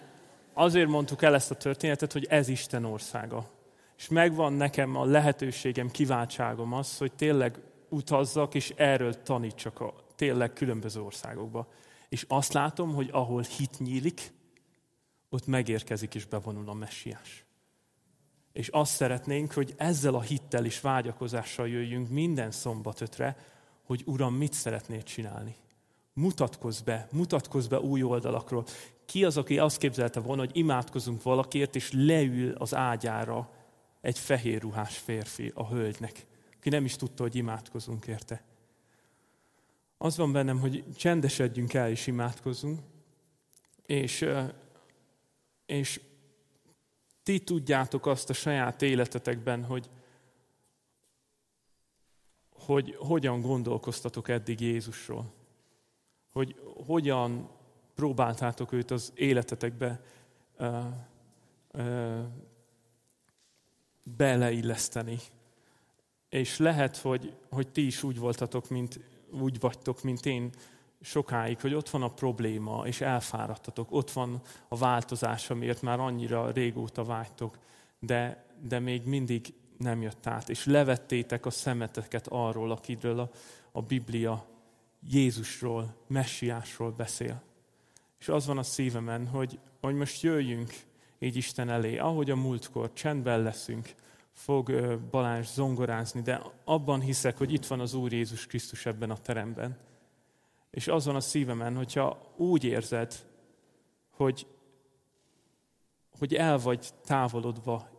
azért mondtuk el ezt a történetet, hogy ez Isten országa. És megvan nekem a lehetőségem, kiváltságom az, hogy tényleg utazzak, és erről tanítsak a tényleg különböző országokba. És azt látom, hogy ahol hit nyílik, ott megérkezik és bevonul a messiás. És azt szeretnénk, hogy ezzel a hittel és vágyakozással jöjjünk minden szombatötre, hogy Uram, mit szeretnél csinálni? Mutatkozz be, mutatkozz be új oldalakról. Ki az, aki azt képzelte volna, hogy imádkozunk valakért, és leül az ágyára egy fehér ruhás férfi a hölgynek, ki nem is tudta, hogy imádkozunk érte. Az van bennem, hogy csendesedjünk el és imádkozzunk, és, és ti tudjátok azt a saját életetekben, hogy, hogy hogyan gondolkoztatok eddig Jézusról. Hogy hogyan próbáltátok őt az életetekbe uh, uh, beleilleszteni. És lehet, hogy, hogy ti is úgy voltatok, mint, úgy vagytok, mint én, sokáig, hogy ott van a probléma, és elfáradtatok, ott van a változás, amiért már annyira régóta vágytok, de, de még mindig nem jött át, és levettétek a szemeteket arról, akiről a, a Biblia Jézusról, Messiásról beszél. És az van a szívemen, hogy, hogy most jöjjünk így Isten elé, ahogy a múltkor csendben leszünk, fog Balázs zongorázni, de abban hiszek, hogy itt van az Úr Jézus Krisztus ebben a teremben, és azon a szívemen, hogyha úgy érzed, hogy, hogy el vagy távolodva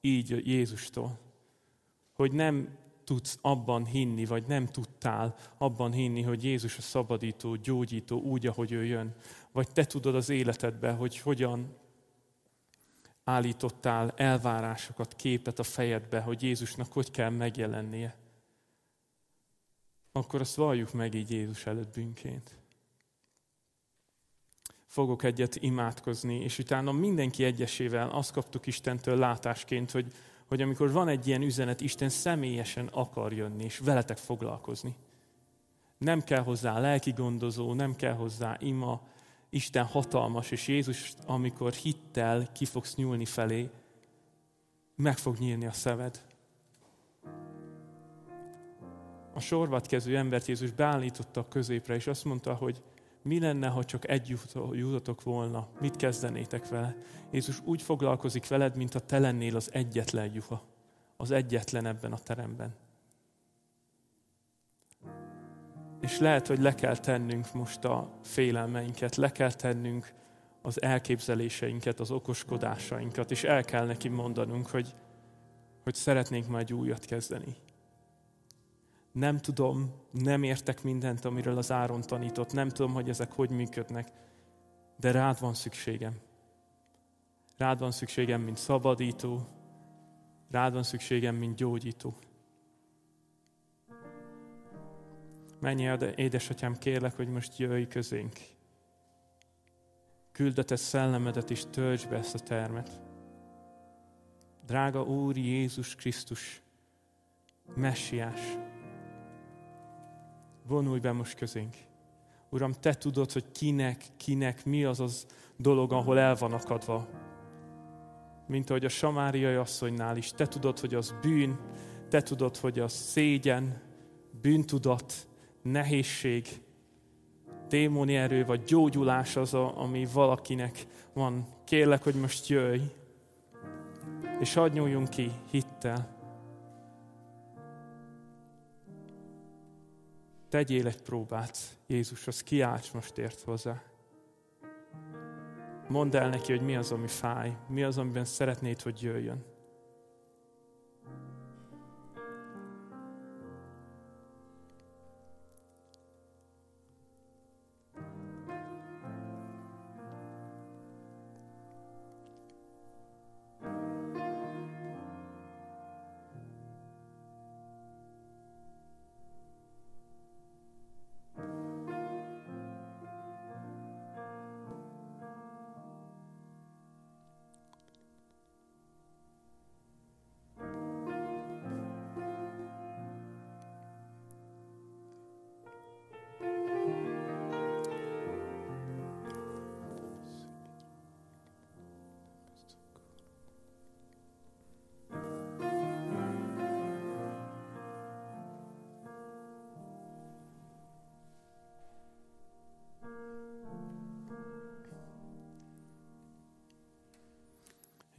így Jézustól, hogy nem tudsz abban hinni, vagy nem tudtál abban hinni, hogy Jézus a szabadító, gyógyító, úgy, ahogy ő jön, vagy te tudod az életedbe, hogy hogyan állítottál elvárásokat, képet a fejedbe, hogy Jézusnak hogy kell megjelennie akkor azt valljuk meg így Jézus előtt bűnként. Fogok egyet imádkozni, és utána mindenki egyesével azt kaptuk Istentől látásként, hogy, hogy amikor van egy ilyen üzenet, Isten személyesen akar jönni, és veletek foglalkozni. Nem kell hozzá lelki gondozó, nem kell hozzá ima, Isten hatalmas, és Jézus, amikor hittel ki fogsz nyúlni felé, meg fog nyílni a szemed a sorvatkező embert Jézus beállította a középre, és azt mondta, hogy mi lenne, ha csak egy jutatok volna? Mit kezdenétek vele? Jézus úgy foglalkozik veled, mint a te lennél az egyetlen juha. Az egyetlen ebben a teremben. És lehet, hogy le kell tennünk most a félelmeinket, le kell tennünk az elképzeléseinket, az okoskodásainkat, és el kell neki mondanunk, hogy, hogy szeretnénk majd újat kezdeni nem tudom, nem értek mindent, amiről az Áron tanított, nem tudom, hogy ezek hogy működnek, de rád van szükségem. Rád van szükségem, mint szabadító, rád van szükségem, mint gyógyító. Menj el, édesatyám, kérlek, hogy most jöjj közénk. Küldetett szellemedet, és töltsd be ezt a termet. Drága Úr Jézus Krisztus, messiás, vonulj be most közénk. Uram, Te tudod, hogy kinek, kinek mi az az dolog, ahol el van akadva. Mint ahogy a samáriai asszonynál is. Te tudod, hogy az bűn, Te tudod, hogy az szégyen, bűntudat, nehézség, démoni erő vagy gyógyulás az, a, ami valakinek van. Kérlek, hogy most jöjj, és hadd nyúljunk ki hittel. tegyél egy próbát Jézushoz, kiálts most ért hozzá. Mondd el neki, hogy mi az, ami fáj, mi az, amiben szeretnéd, hogy jöjjön.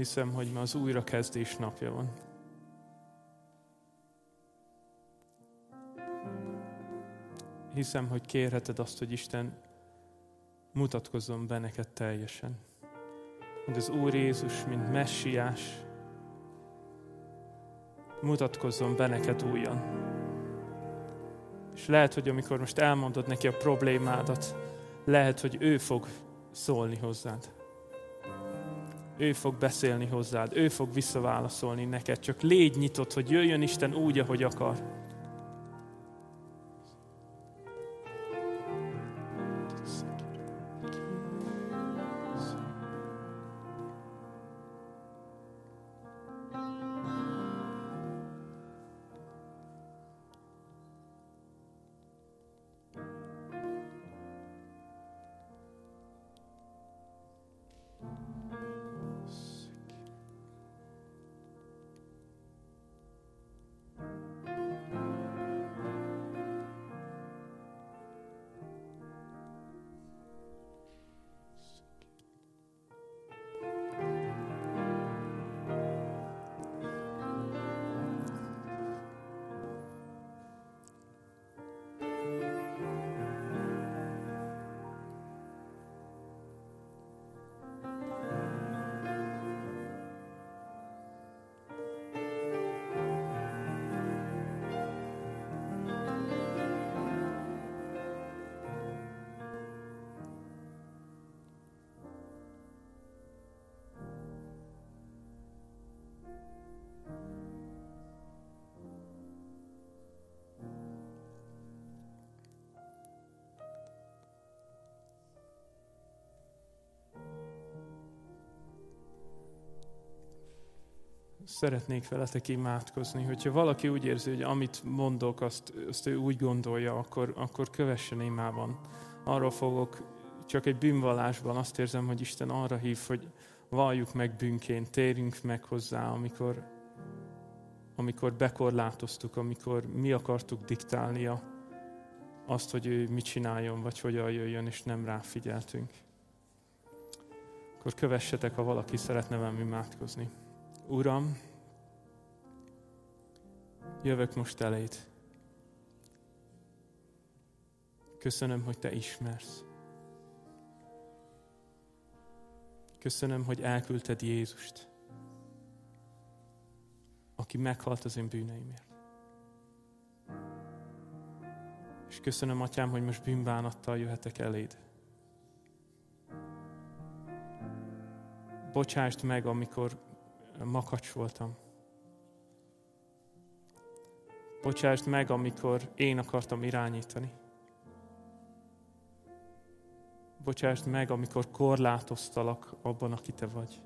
Hiszem, hogy ma az újrakezdés napja van. Hiszem, hogy kérheted azt, hogy Isten mutatkozzon be neked teljesen. Hogy az Úr Jézus, mint messiás, mutatkozzon be neked újan. És lehet, hogy amikor most elmondod neki a problémádat, lehet, hogy ő fog szólni hozzád. Ő fog beszélni hozzád, ő fog visszaválaszolni neked. Csak légy nyitott, hogy jöjjön Isten úgy, ahogy akar. szeretnék veletek imádkozni. Hogyha valaki úgy érzi, hogy amit mondok, azt, azt ő úgy gondolja, akkor, akkor kövessen imában. Arról fogok, csak egy bűnvallásban azt érzem, hogy Isten arra hív, hogy valljuk meg bűnként, térjünk meg hozzá, amikor, amikor bekorlátoztuk, amikor mi akartuk diktálnia azt, hogy ő mit csináljon, vagy hogyan jöjjön, és nem ráfigyeltünk. Akkor kövessetek, ha valaki szeretne velem imádkozni. Uram, jövök most eléd. Köszönöm, hogy Te ismersz. Köszönöm, hogy elküldted Jézust, aki meghalt az én bűneimért. És köszönöm, Atyám, hogy most bűnbánattal jöhetek eléd. Bocsásd meg, amikor makacs voltam. Bocsásd meg, amikor én akartam irányítani. Bocsásd meg, amikor korlátoztalak abban, aki te vagy.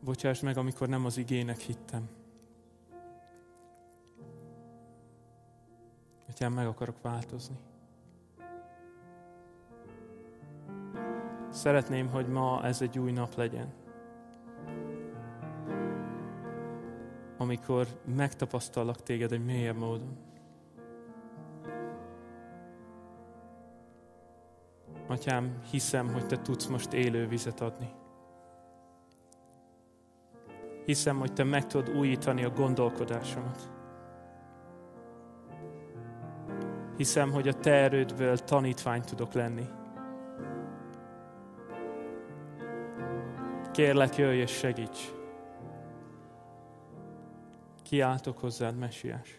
Bocsásd meg, amikor nem az igének hittem. Atyám, meg akarok változni. Szeretném, hogy ma ez egy új nap legyen. Amikor megtapasztallak téged egy mélyebb módon. Atyám, hiszem, hogy te tudsz most élő vizet adni. Hiszem, hogy te meg tudod újítani a gondolkodásomat. Hiszem, hogy a te erődből tanítvány tudok lenni. Kérlek, jöjj és segíts! Kiáltok hozzád, mesiás!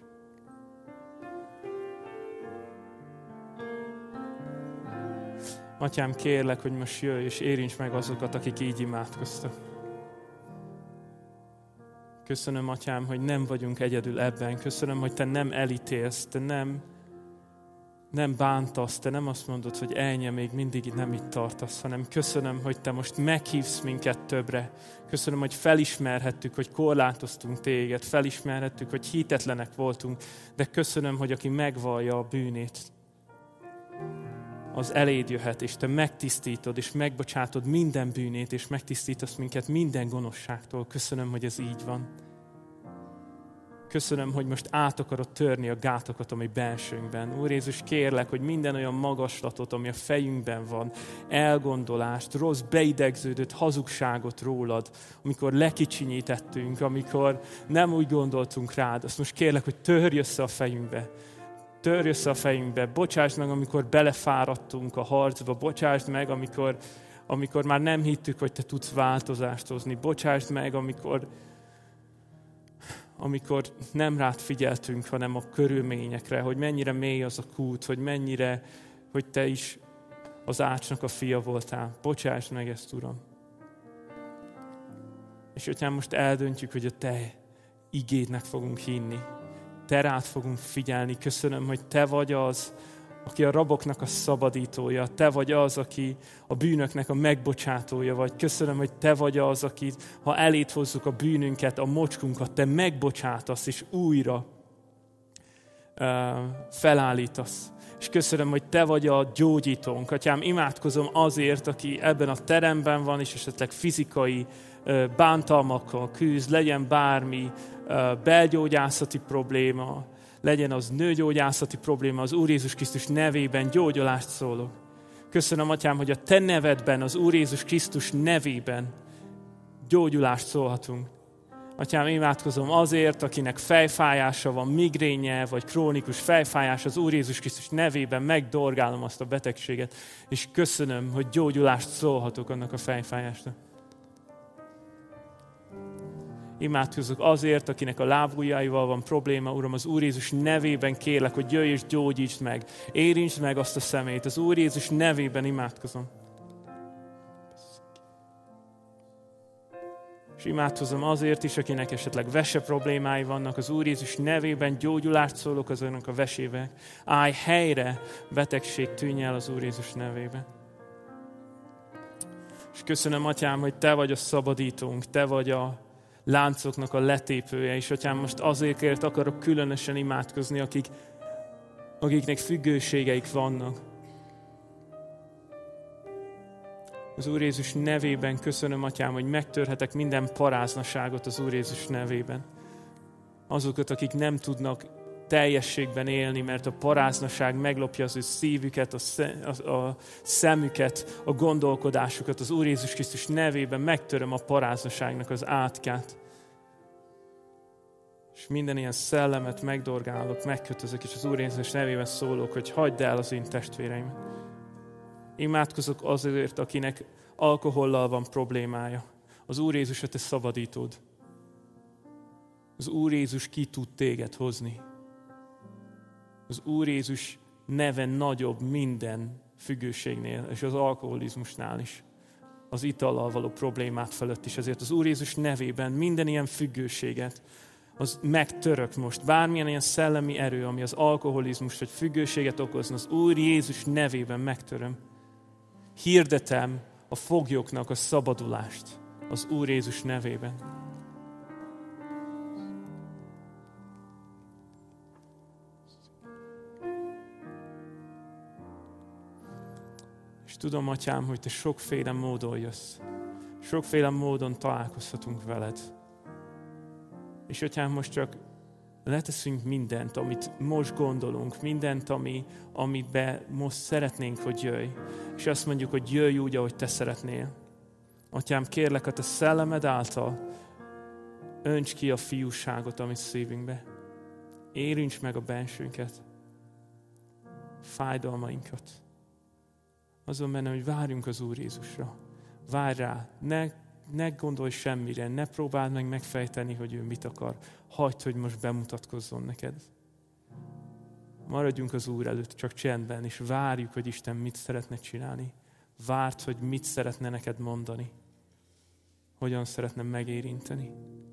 Atyám, kérlek, hogy most jöjj és érints meg azokat, akik így imádkoztak. Köszönöm, Atyám, hogy nem vagyunk egyedül ebben. Köszönöm, hogy Te nem elítélsz, Te nem nem bántasz, te nem azt mondod, hogy ennyi, még mindig nem itt tartasz, hanem köszönöm, hogy te most meghívsz minket többre. Köszönöm, hogy felismerhettük, hogy korlátoztunk téged, felismerhettük, hogy hitetlenek voltunk, de köszönöm, hogy aki megvallja a bűnét, az eléd jöhet, és te megtisztítod, és megbocsátod minden bűnét, és megtisztítasz minket minden gonoszságtól. Köszönöm, hogy ez így van. Köszönöm, hogy most át akarod törni a gátokat, ami belsőnkben. Úr Jézus, kérlek, hogy minden olyan magaslatot, ami a fejünkben van, elgondolást, rossz beidegződött hazugságot rólad, amikor lekicsinyítettünk, amikor nem úgy gondoltunk rád, azt most kérlek, hogy törj össze a fejünkbe törj össze a fejünkbe, Bocsásd meg, amikor belefáradtunk a harcba, Bocsásd meg, amikor, amikor már nem hittük, hogy te tudsz változást hozni, Bocsásd meg, amikor amikor nem rád figyeltünk, hanem a körülményekre, hogy mennyire mély az a kút, hogy mennyire, hogy te is az ácsnak a fia voltál. Bocsáss meg ezt, Uram. És hogyha most eldöntjük, hogy a Te igédnek fogunk hinni, Te rád fogunk figyelni, köszönöm, hogy Te vagy az, aki a raboknak a szabadítója, te vagy az, aki a bűnöknek a megbocsátója vagy. Köszönöm, hogy te vagy az, akit, ha elét hozzuk a bűnünket, a mocskunkat, te megbocsátasz és újra uh, felállítasz. És köszönöm, hogy te vagy a gyógyítónk. Atyám, imádkozom azért, aki ebben a teremben van, és esetleg fizikai bántalmakkal küzd, legyen bármi belgyógyászati probléma, legyen az nőgyógyászati probléma, az Úr Jézus Krisztus nevében gyógyulást szólok. Köszönöm, Atyám, hogy a Te nevedben, az Úr Jézus Krisztus nevében gyógyulást szólhatunk. Atyám, imádkozom azért, akinek fejfájása van, migrénye vagy krónikus fejfájás, az Úr Jézus Krisztus nevében megdorgálom azt a betegséget, és köszönöm, hogy gyógyulást szólhatok annak a fejfájásnak. Imádkozok azért, akinek a lábujjaival van probléma, Uram, az Úr Jézus nevében kérlek, hogy jöjj és gyógyítsd meg. Érintsd meg azt a szemét. Az Úr Jézus nevében imádkozom. És imádkozom azért is, akinek esetleg vese problémái vannak, az Úr Jézus nevében gyógyulást szólok önök a vesébe. Állj helyre, betegség tűnj el az Úr Jézus nevében. És köszönöm, Atyám, hogy Te vagy a szabadítónk, Te vagy a láncoknak a letépője. És atyám, most azokért akarok különösen imádkozni, akik, akiknek függőségeik vannak. Az Úr Jézus nevében köszönöm, Atyám, hogy megtörhetek minden paráznaságot az Úr Jézus nevében. Azokat, akik nem tudnak teljességben élni, mert a paráznaság meglopja az ő szívüket, a szemüket, a gondolkodásukat. Az Úr Jézus Krisztus nevében megtöröm a paráznaságnak az átkát. És minden ilyen szellemet megdorgálok, megkötözök, és az Úr Jézus nevében szólok, hogy hagyd el az én testvéreim. Imádkozok azért, akinek alkohollal van problémája. Az Úr Jézus a te szabadítód. Az Úr Jézus ki tud téged hozni az Úr Jézus neve nagyobb minden függőségnél, és az alkoholizmusnál is, az itallal való problémát felett is. Ezért az Úr Jézus nevében minden ilyen függőséget az megtörök most. Bármilyen ilyen szellemi erő, ami az alkoholizmus vagy függőséget okozna, az Úr Jézus nevében megtöröm. Hirdetem a foglyoknak a szabadulást az Úr Jézus nevében. És tudom, atyám, hogy te sokféle módon jössz. Sokféle módon találkozhatunk veled. És atyám, most csak leteszünk mindent, amit most gondolunk, mindent, ami, amibe most szeretnénk, hogy jöjj. És azt mondjuk, hogy jöjj úgy, ahogy te szeretnél. Atyám, kérlek a te szellemed által, önts ki a fiúságot, amit szívünkbe. Érints meg a bensőnket, fájdalmainkat. Azon menne, hogy várjunk az Úr Jézusra. Várj rá, ne, ne gondolj semmire, ne próbáld meg megfejteni, hogy ő mit akar. Hagyd, hogy most bemutatkozzon neked. Maradjunk az Úr előtt, csak csendben, és várjuk, hogy Isten mit szeretne csinálni. Várd, hogy mit szeretne neked mondani. Hogyan szeretne megérinteni.